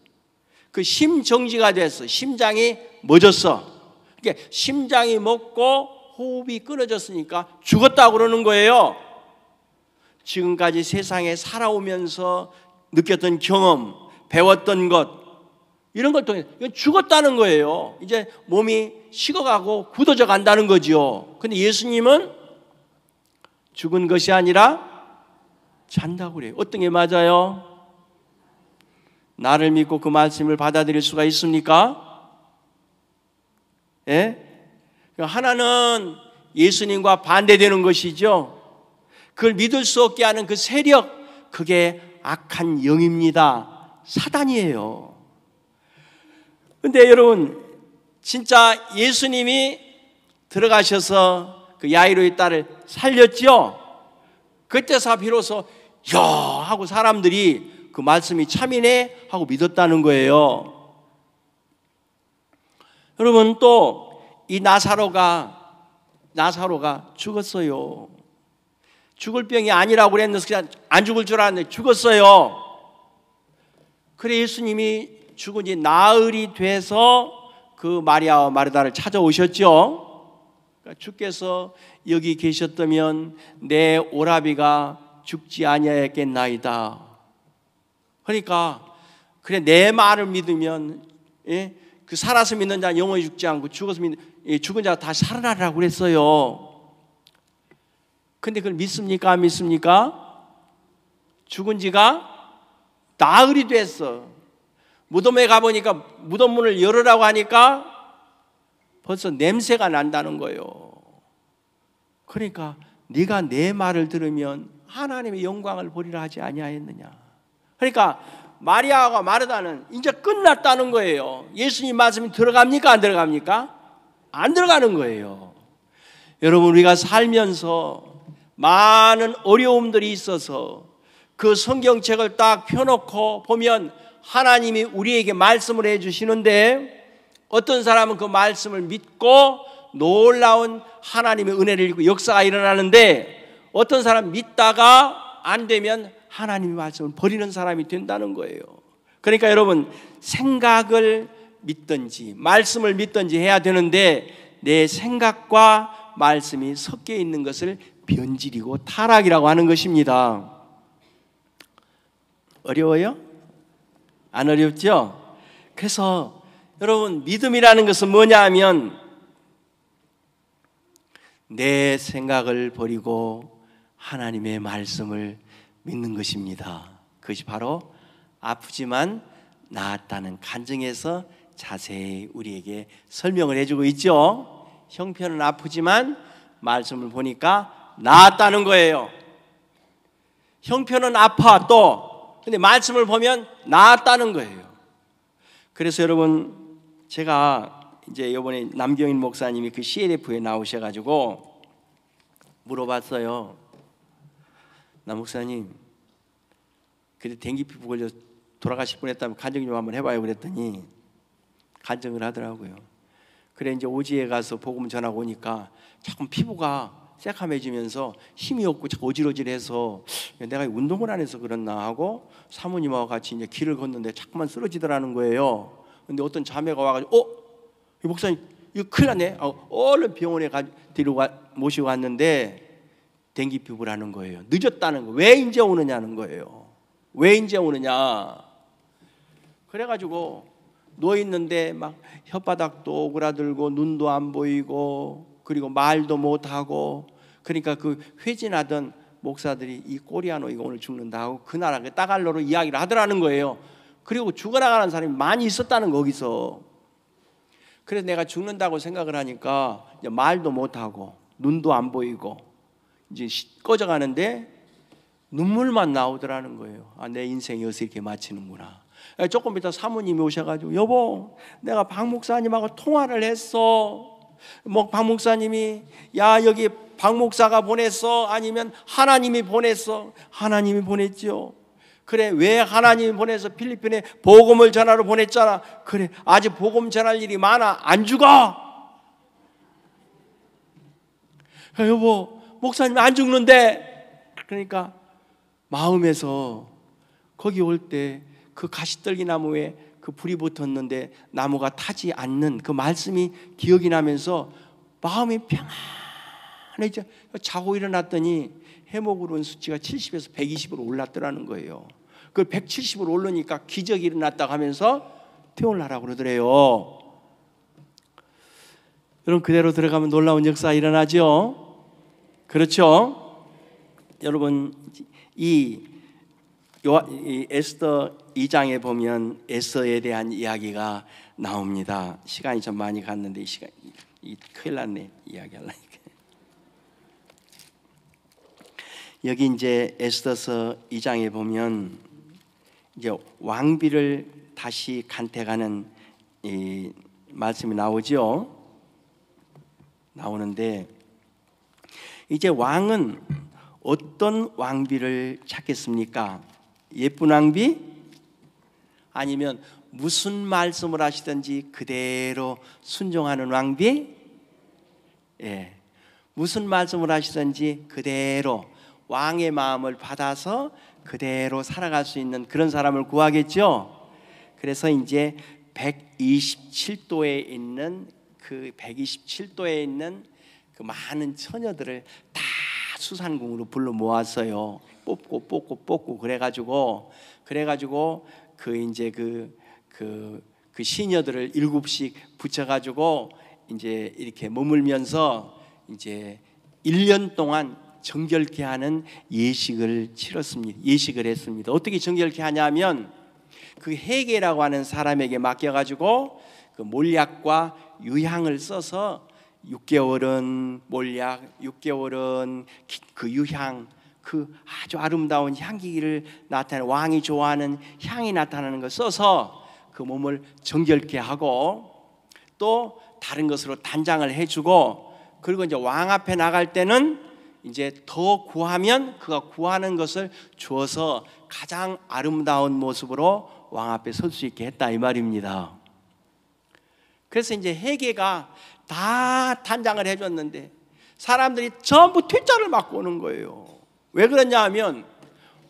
그 심정지가 됐어. 심장이 멎었어. 그러니까 심장이 먹고 호흡이 끊어졌으니까 죽었다고 그러는 거예요. 지금까지 세상에 살아오면서 느꼈던 경험, 배웠던 것, 이런 걸 통해 이 죽었다는 거예요. 이제 몸이 식어가고 굳어져 간다는 거죠 근데 예수님은 죽은 것이 아니라 잔다고 그래요. 어떤 게 맞아요? 나를 믿고 그 말씀을 받아들일 수가 있습니까? 예? 그러니까 하나는 예수님과 반대되는 것이죠. 그걸 믿을 수 없게 하는 그 세력, 그게 악한 영입니다. 사단이에요. 근데 여러분, 진짜 예수님이 들어가셔서 그 야이로의 딸을 살렸지요? 그때서 비로소, 야! 하고 사람들이 그 말씀이 참이네? 하고 믿었다는 거예요. 여러분 또 이 나사로가 나사로가 죽었어요. 죽을 병이 아니라고 그랬는데 그냥 안 죽을 줄 알았는데 죽었어요. 그래 예수님이 죽은 지 나흘이 돼서 그 마리아와 마르다를 찾아오셨죠. 그러니까 주께서 여기 계셨다면 내 오라비가 죽지 아니하였겠나이다. 그러니까 그래 내 말을 믿으면 예? 그 살아서 믿는 자는 영원히 죽지 않고 죽어서 믿는 예, 죽은 자가 다시 살아나라고 그랬어요. 근데 그걸 믿습니까? 안 믿습니까? 죽은 지가 나흘이 됐어. 무덤에 가보니까 무덤 문을 열으라고 하니까 벌써 냄새가 난다는 거예요. 그러니까 네가 내 말을 들으면 하나님의 영광을 보리라 하지 아니하였느냐. 그러니까 마리아가 마르다는 이제 끝났다는 거예요. 예수님 말씀이 들어갑니까 안 들어갑니까? 안 들어가는 거예요. 여러분 우리가 살면서 많은 어려움들이 있어서 그 성경책을 딱 펴놓고 보면 하나님이 우리에게 말씀을 해주시는데 어떤 사람은 그 말씀을 믿고 놀라운 하나님의 은혜를 읽고 역사가 일어나는데 어떤 사람 믿다가 안 되면 하나님의 말씀을 버리는 사람이 된다는 거예요. 그러니까 여러분 생각을 믿든지 말씀을 믿든지 해야 되는데 내 생각과 말씀이 섞여 있는 것을 변질이고 타락이라고 하는 것입니다. 어려워요? 안 어렵죠? 그래서 여러분 믿음이라는 것은 뭐냐 하면 내 생각을 버리고 하나님의 말씀을 믿는 것입니다. 그것이 바로 아프지만 나았다는 간증에서 자세히 우리에게 설명을 해주고 있죠. 형편은 아프지만 말씀을 보니까 나았다는 거예요. 형편은 아파 또 근데 말씀을 보면 나았다는 거예요. 그래서 여러분 제가 이제 이번에 남경인 목사님이 그 CLF에 나오셔가지고 물어봤어요. 남 목사님 그래 d e n 피부 걸려 돌아가실 뻔했다면 간증 좀 한번 해봐요 그랬더니 간증을 하더라고요. 그래 이제 오지에 가서 복음 전하고 오니까 자꾸 피부가 새카매지면서 힘이 없고 어지러질해서 내가 운동을 안 해서 그랬나 하고 사모님하고 같이 이제 길을 걷는데 자꾸만 쓰러지더라는 거예요. 근데 어떤 자매가 와가지고 어 목사님 이거 큰일 났네. 어, 얼른 병원에 가, 데리고 가, 모시고 왔는데 댕기 피부라는 거예요. 늦었다는 거. 왜 이제 오느냐는 거예요. 왜 이제 오느냐. 그래가지고 누워 있는데 막 혓바닥도 오그라들고 눈도 안 보이고 그리고 말도 못하고 그러니까 그 회진하던 목사들이 이 꼬리아노 이거 오늘 죽는다 하고 그 나라 그 따갈로로 이야기를 하더라는 거예요. 그리고 죽어나가는 사람이 많이 있었다는 거기서. 그래서 내가 죽는다고 생각을 하니까 말도 못하고 눈도 안 보이고 이제 꺼져 가는데 눈물만 나오더라는 거예요. 아, 내 인생이 어서 이렇게 마치는구나. 아, 조금 이따 사모님이 오셔가지고 여보, 내가 박 목사님하고 통화를 했어. 뭐박 목사님이 야 여기 박 목사가 보냈어 아니면 하나님이 보냈어 하나님이 보냈지요. 그래 왜 하나님이 보내서 필리핀에 복음을 전하러 보냈잖아. 그래 아직 복음 전할 일이 많아 안 죽어. 아, 여보 목사님 안 죽는데 그러니까 마음에서 거기 올 때 그 가시떨기 나무에 그 불이 붙었는데 나무가 타지 않는 그 말씀이 기억이 나면서 마음이 평안해져 자고 일어났더니 해으그론 수치가 70에서 120으로 올랐더라는 거예요. 그 170으로 올르니까 기적이 일어났다 하면서 태어나라고 그러더래요. 여러분 그대로 들어가면 놀라운 역사 일어나죠. 그렇죠? 여러분 이, 요, 이 에스더 2장에 보면 에서에 대한 이야기가 나옵니다. 시간이 좀 많이 갔는데 이 시간 이 큰일 났네 이야기하려니까. [laughs] 여기 이제 에스더서 2장에 보면 이제 왕비를 다시 간택하는 이 말씀이 나오죠. 나오는데 이제 왕은 어떤 왕비를 찾겠습니까? 예쁜 왕비? 아니면 무슨 말씀을 하시든지 그대로 순종하는 왕비? 예. 무슨 말씀을 하시든지 그대로 왕의 마음을 받아서 그대로 살아갈 수 있는 그런 사람을 구하겠죠. 그래서 이제 127도에 있는 그 127도에 있는 그 많은 처녀들을 다 수산궁으로 불러 모았어요. 뽑고 뽑고 뽑고 그래가지고 그래가지고 그 이제 그 그, 그 시녀들을 일곱씩 붙여가지고 이제 이렇게 머물면서 이제 1년 동안 정결케 하는 예식을 치렀습니다. 예식을 했습니다. 어떻게 정결케 하냐면 그 해계라고 하는 사람에게 맡겨가지고 그 몰약과 유향을 써서 6개월은 몰약, 6개월은 그 유향, 그 아주 아름다운 향기를 나타내는 왕이 좋아하는 향이 나타나는 걸 써서 그 몸을 정결케 하고 또 다른 것으로 단장을 해주고 그리고 이제 왕 앞에 나갈 때는 이제 더 구하면 그가 구하는 것을 주어서 가장 아름다운 모습으로 왕 앞에 설 수 있게 했다 이 말입니다. 그래서 이제 해계가 다 단장을 해줬는데 사람들이 전부 퇴짜를 맞고 오는 거예요. 왜그러냐 하면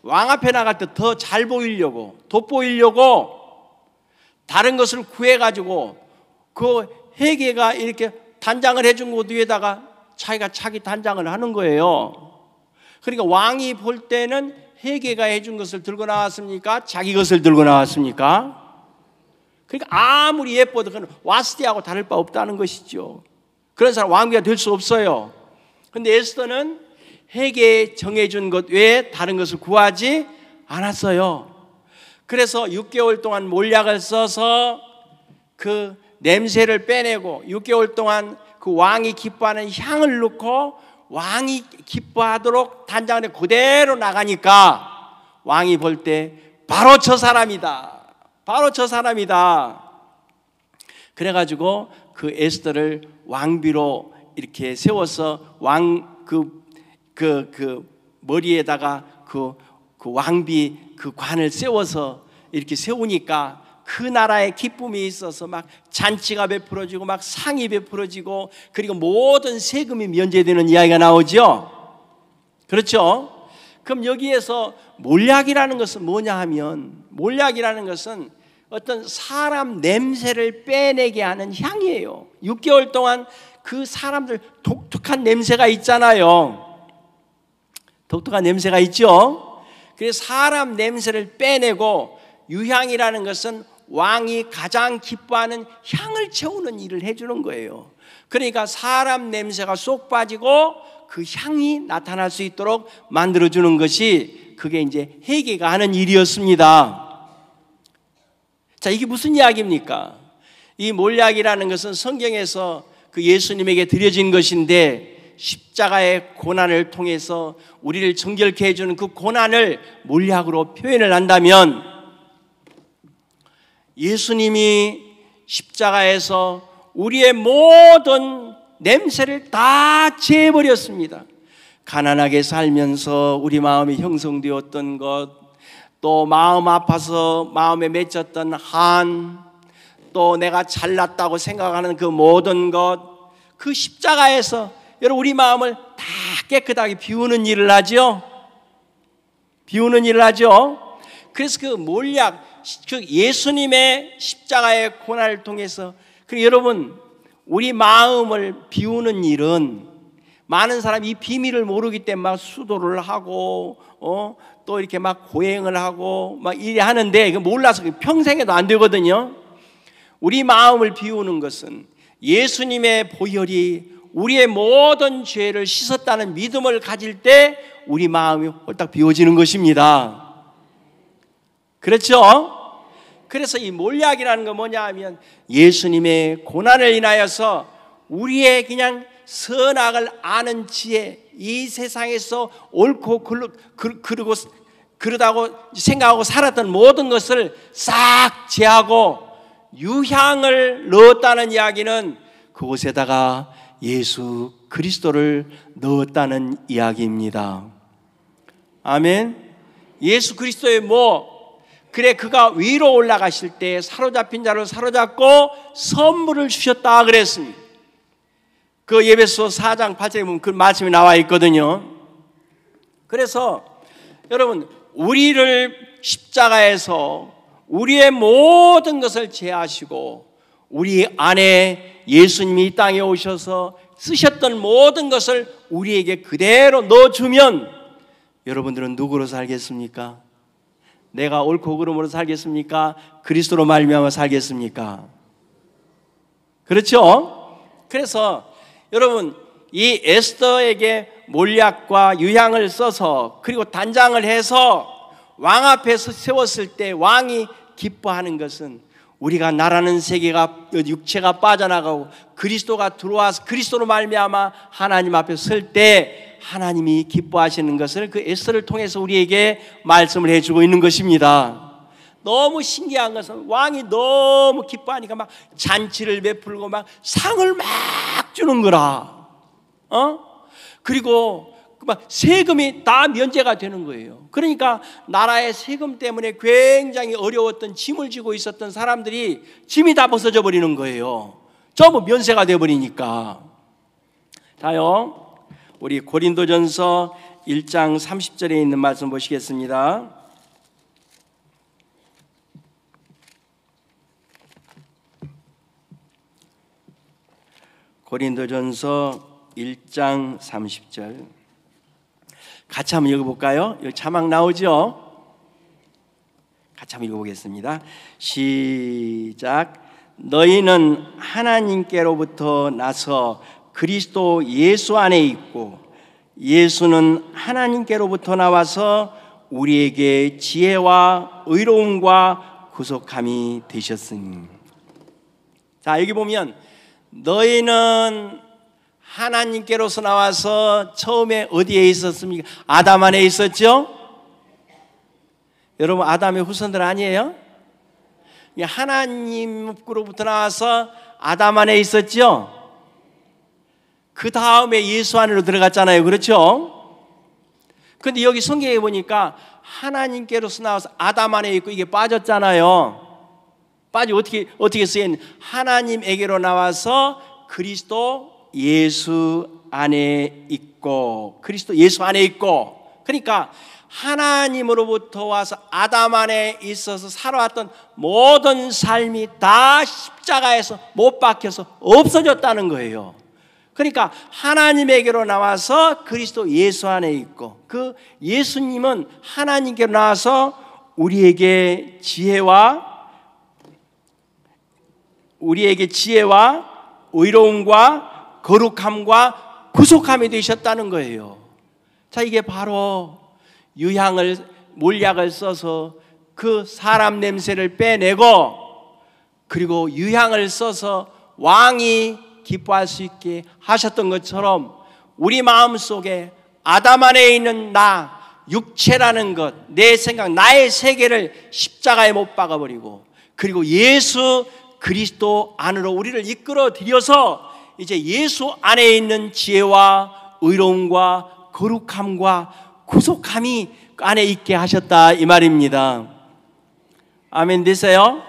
왕 앞에 나갈 때 더 잘 보이려고 돋보이려고 다른 것을 구해가지고 그 회개가 이렇게 단장을 해준 곳 위에다가 자기가 자기 단장을 하는 거예요. 그러니까 왕이 볼 때는 회개가 해 준 것을 들고 나왔습니까? 자기 것을 들고 나왔습니까? 그러니까 아무리 예뻐도 그건 와스티하고 다를 바 없다는 것이죠. 그런 사람 왕비가 될 수 없어요. 근데 에스더는 회개에 정해준 것 외에 다른 것을 구하지 않았어요. 그래서 6개월 동안 몰약을 써서 그 냄새를 빼내고 6개월 동안 그 왕이 기뻐하는 향을 넣고 왕이 기뻐하도록 단장에 그대로 나가니까 왕이 볼 때 바로 저 사람이다. 바로 저 사람이다. 그래가지고 그 에스더를 왕비로 이렇게 세워서 왕그 그, 그 머리에다가 그, 그 왕비 그 관을 세워서 이렇게 세우니까 그 나라의 기쁨이 있어서 막 잔치가 베풀어지고 막 상이 베풀어지고 그리고 모든 세금이 면제되는 이야기가 나오죠. 그렇죠? 그럼 여기에서 몰약이라는 것은 뭐냐 하면 몰약이라는 것은 어떤 사람 냄새를 빼내게 하는 향이에요. 6개월 동안 그 사람들 독특한 냄새가 있잖아요. 독특한 냄새가 있죠. 그래서 사람 냄새를 빼내고 유향이라는 것은 왕이 가장 기뻐하는 향을 채우는 일을 해주는 거예요. 그러니까 사람 냄새가 쏙 빠지고 그 향이 나타날 수 있도록 만들어주는 것이 그게 이제 해계가 하는 일이었습니다. 자, 이게 무슨 이야기입니까? 이 몰약이라는 것은 성경에서 그 예수님에게 드려진 것인데 십자가의 고난을 통해서 우리를 정결케 해주는 그 고난을 물약으로 표현을 한다면 예수님이 십자가에서 우리의 모든 냄새를 다 제해버렸습니다. 가난하게 살면서 우리 마음이 형성되었던 것, 또 마음 아파서 마음에 맺혔던 한, 또 내가 잘났다고 생각하는 그 모든 것, 그 십자가에서 여러분 우리 마음을 다 깨끗하게 비우는 일을 하죠. 비우는 일을 하죠. 그래서 그 몰약 그 예수님의 십자가의 고난을 통해서 그 여러분 우리 마음을 비우는 일은 많은 사람이 이 비밀을 모르기 때문에 막 수도를 하고 어? 또 이렇게 막 고행을 하고 막 이래 하는데 그 몰라서 그 평생에도 안 되거든요. 우리 마음을 비우는 것은 예수님의 보혈이 우리의 모든 죄를 씻었다는 믿음을 가질 때 우리 마음이 홀딱 비워지는 것입니다. 그렇죠? 그래서 이 몰약이라는 건 뭐냐 하면 예수님의 고난을 인하여서 우리의 그냥 선악을 아는 지혜, 이 세상에서 옳고 그르, 그, 그르고 그러다고 생각하고 살았던 모든 것을 싹 제하고 유향을 넣었다는 이야기는 그곳에다가 예수 그리스도를 넣었다는 이야기입니다. 아멘. 예수 그리스도의 뭐 그래 그가 위로 올라가실 때 사로잡힌 자를 사로잡고 선물을 주셨다 그랬습니다. 그 예배소 4장 8절에 보면 그 말씀이 나와 있거든요. 그래서 여러분 우리를 십자가에서 우리의 모든 것을 제하시고 우리 안에 예수님이 땅에 오셔서 쓰셨던 모든 것을 우리에게 그대로 넣어주면 여러분들은 누구로 살겠습니까? 내가 옳고 그름으로 살겠습니까? 그리스도로 말미암아 살겠습니까? 그렇죠? 그래서 여러분 이 에스더에게 몰약과 유향을 써서 그리고 단장을 해서 왕 앞에 서 세웠을 때 왕이 기뻐하는 것은 우리가 나라는 세계가 육체가 빠져나가고 그리스도가 들어와서 그리스도로 말미암아 하나님 앞에 설 때 하나님이 기뻐하시는 것을 그 에스를 통해서 우리에게 말씀을 해주고 있는 것입니다. 너무 신기한 것은 왕이 너무 기뻐하니까 막 잔치를 베풀고 막 상을 막 주는 거라. 어? 그리고 그만 세금이 다 면제가 되는 거예요. 그러니까 나라의 세금 때문에 굉장히 어려웠던 짐을 지고 있었던 사람들이 짐이 다 벗어져 버리는 거예요. 전부 면세가 돼 버리니까. 자요. 우리 고린도전서 1장 30절에 있는 말씀 보시겠습니다. 고린도전서 1장 30절 같이 한번 읽어볼까요? 여기 자막 나오죠? 같이 한번 읽어보겠습니다. 시작. 너희는 하나님께로부터 나서 그리스도 예수 안에 있고 예수는 하나님께로부터 나와서 우리에게 지혜와 의로움과 구속함이 되셨으니. 자, 여기 보면 너희는 하나님께로서 나와서 처음에 어디에 있었습니까? 아담 안에 있었죠? 여러분, 아담의 후손들 아니에요? 하나님으로부터 나와서 아담 안에 있었죠? 그 다음에 예수 안으로 들어갔잖아요. 그렇죠? 근데 여기 성경에 보니까 하나님께로서 나와서 아담 안에 있고 이게 빠졌잖아요. 빠지 어떻게 어떻게 쓰인 하나님에게로 나와서 그리스도 예수 안에 있고 그리스도 예수 안에 있고 그러니까 하나님으로부터 와서 아담 안에 있어서 살아왔던 모든 삶이 다 십자가에서 못 박혀서 없어졌다는 거예요. 그러니까 하나님에게로 나와서 그리스도 예수 안에 있고 그 예수님은 하나님께로 나와서 우리에게 지혜와 우리에게 지혜와 의로움과 거룩함과 구속함이 되셨다는 거예요. 자, 이게 바로 유향을, 몰약을 써서 그 사람 냄새를 빼내고 그리고 유향을 써서 왕이 기뻐할 수 있게 하셨던 것처럼 우리 마음 속에 아담 안에 있는 나, 육체라는 것, 내 생각, 나의 세계를 십자가에 못 박아버리고 그리고 예수 그리스도 안으로 우리를 이끌어 들여서 이제 예수 안에 있는 지혜와 의로움과 거룩함과 구속함이 안에 있게 하셨다 이 말입니다. 아멘 되세요?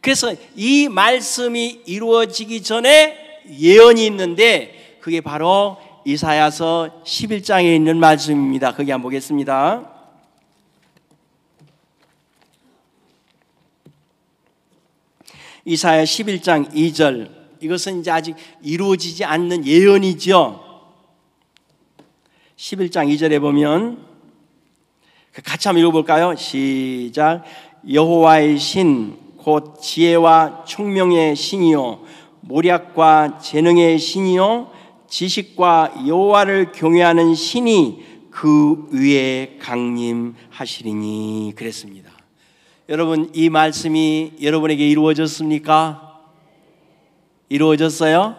그래서 이 말씀이 이루어지기 전에 예언이 있는데 그게 바로 이사야서 11장에 있는 말씀입니다. 거기 한번 보겠습니다. 이사야 11장 2절 이것은 이제 아직 이루어지지 않는 예언이죠. 11장 2절에 보면 그 같이 한번 읽어볼까요? 시작 여호와의 신 곧 지혜와 총명의 신이요 모략과 재능의 신이요 지식과 여호와를 경외하는 신이 그 위에 강림하시리니 그랬습니다. 여러분 이 말씀이 여러분에게 이루어졌습니까? 이루어졌어요?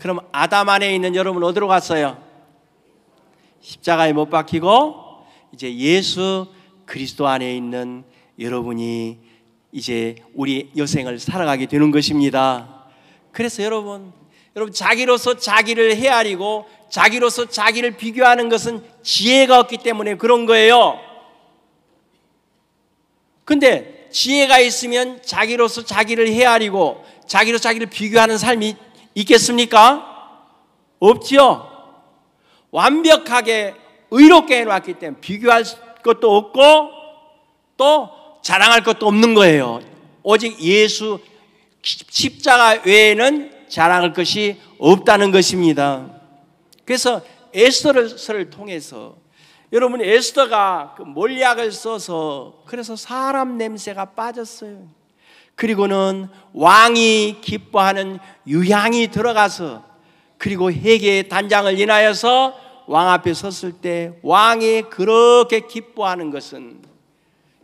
그럼 아담 안에 있는 여러분 어디로 갔어요? 십자가에 못 박히고 이제 예수 그리스도 안에 있는 여러분이 이제 우리 여생을 살아가게 되는 것입니다. 그래서 여러분, 여러분 자기로서 자기를 헤아리고 자기로서 자기를 비교하는 것은 지혜가 없기 때문에 그런 거예요. 근데 지혜가 있으면 자기로서 자기를 헤아리고 자기로 자기를 비교하는 삶이 있겠습니까? 없지요. 완벽하게 의롭게 해놨기 때문에 비교할 것도 없고 또 자랑할 것도 없는 거예요. 오직 예수 십자가 외에는 자랑할 것이 없다는 것입니다. 그래서 에스더를 통해서 여러분 에스더가 그 몰약을 써서 그래서 사람 냄새가 빠졌어요. 그리고는 왕이 기뻐하는 유향이 들어가서 그리고 회개의 단장을 인하여서 왕 앞에 섰을 때 왕이 그렇게 기뻐하는 것은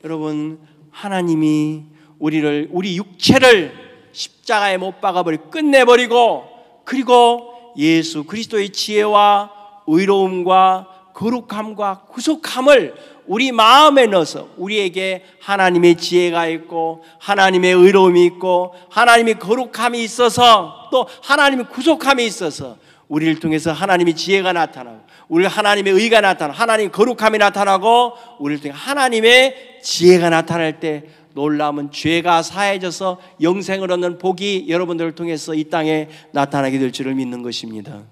여러분 하나님이 우리를 우리 육체를 십자가에 못 박아버리고 끝내버리고 그리고 예수 그리스도의 지혜와 의로움과 거룩함과 구속함을 우리 마음에 넣어서 우리에게 하나님의 지혜가 있고 하나님의 의로움이 있고 하나님의 거룩함이 있어서 또 하나님의 구속함이 있어서 우리를 통해서 하나님의 지혜가 나타나고 우리 하나님의 의가 나타나고 하나님의 거룩함이 나타나고 우리를 통해 하나님의 지혜가 나타날 때 놀라움은 죄가 사해져서 영생을 얻는 복이 여러분들을 통해서 이 땅에 나타나게 될 줄을 믿는 것입니다.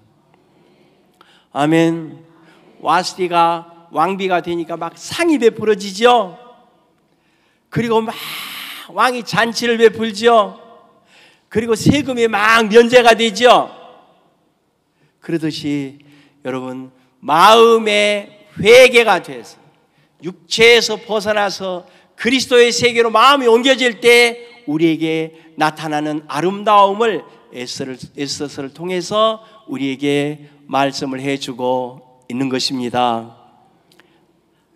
아멘. 와스티가 왕비가 되니까 막 상이 베풀어지죠. 그리고 막 왕이 잔치를 베풀죠. 그리고 세금이 막 면제가 되죠. 그러듯이 여러분 마음의 회개가 돼서 육체에서 벗어나서 그리스도의 세계로 마음이 옮겨질 때 우리에게 나타나는 아름다움을 에스를, 서를 통해서 우리에게 말씀을 해주고 있는 것입니다.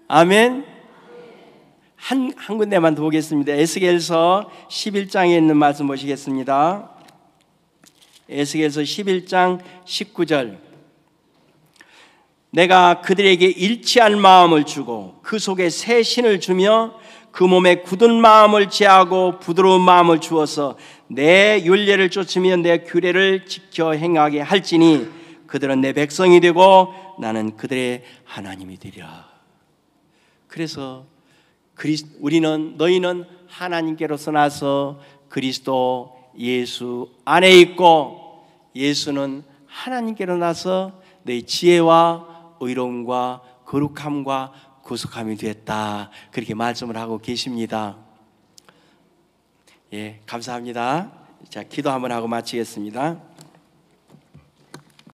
아멘. 한, 한 군데만 더 보겠습니다. 에스겔서 11장에 있는 말씀 보시겠습니다. 에스겔서 11장 19절. 내가 그들에게 일치할 마음을 주고 그 속에 새 신을 주며 그 몸에 굳은 마음을 제하고 부드러운 마음을 주어서 내 윤례를 쫓으며 내 규례를 지켜 행하게 할지니 그들은 내 백성이 되고 나는 그들의 하나님이 되리라. 그래서 그리, 우리는 너희는 하나님께로서 나서 그리스도 예수 안에 있고 예수는 하나님께로 나서 내 지혜와 의로움과 거룩함과 구속함이 되었다. 그렇게 말씀을 하고 계십니다. 예, 감사합니다. 자, 기도 한번 하고 마치겠습니다.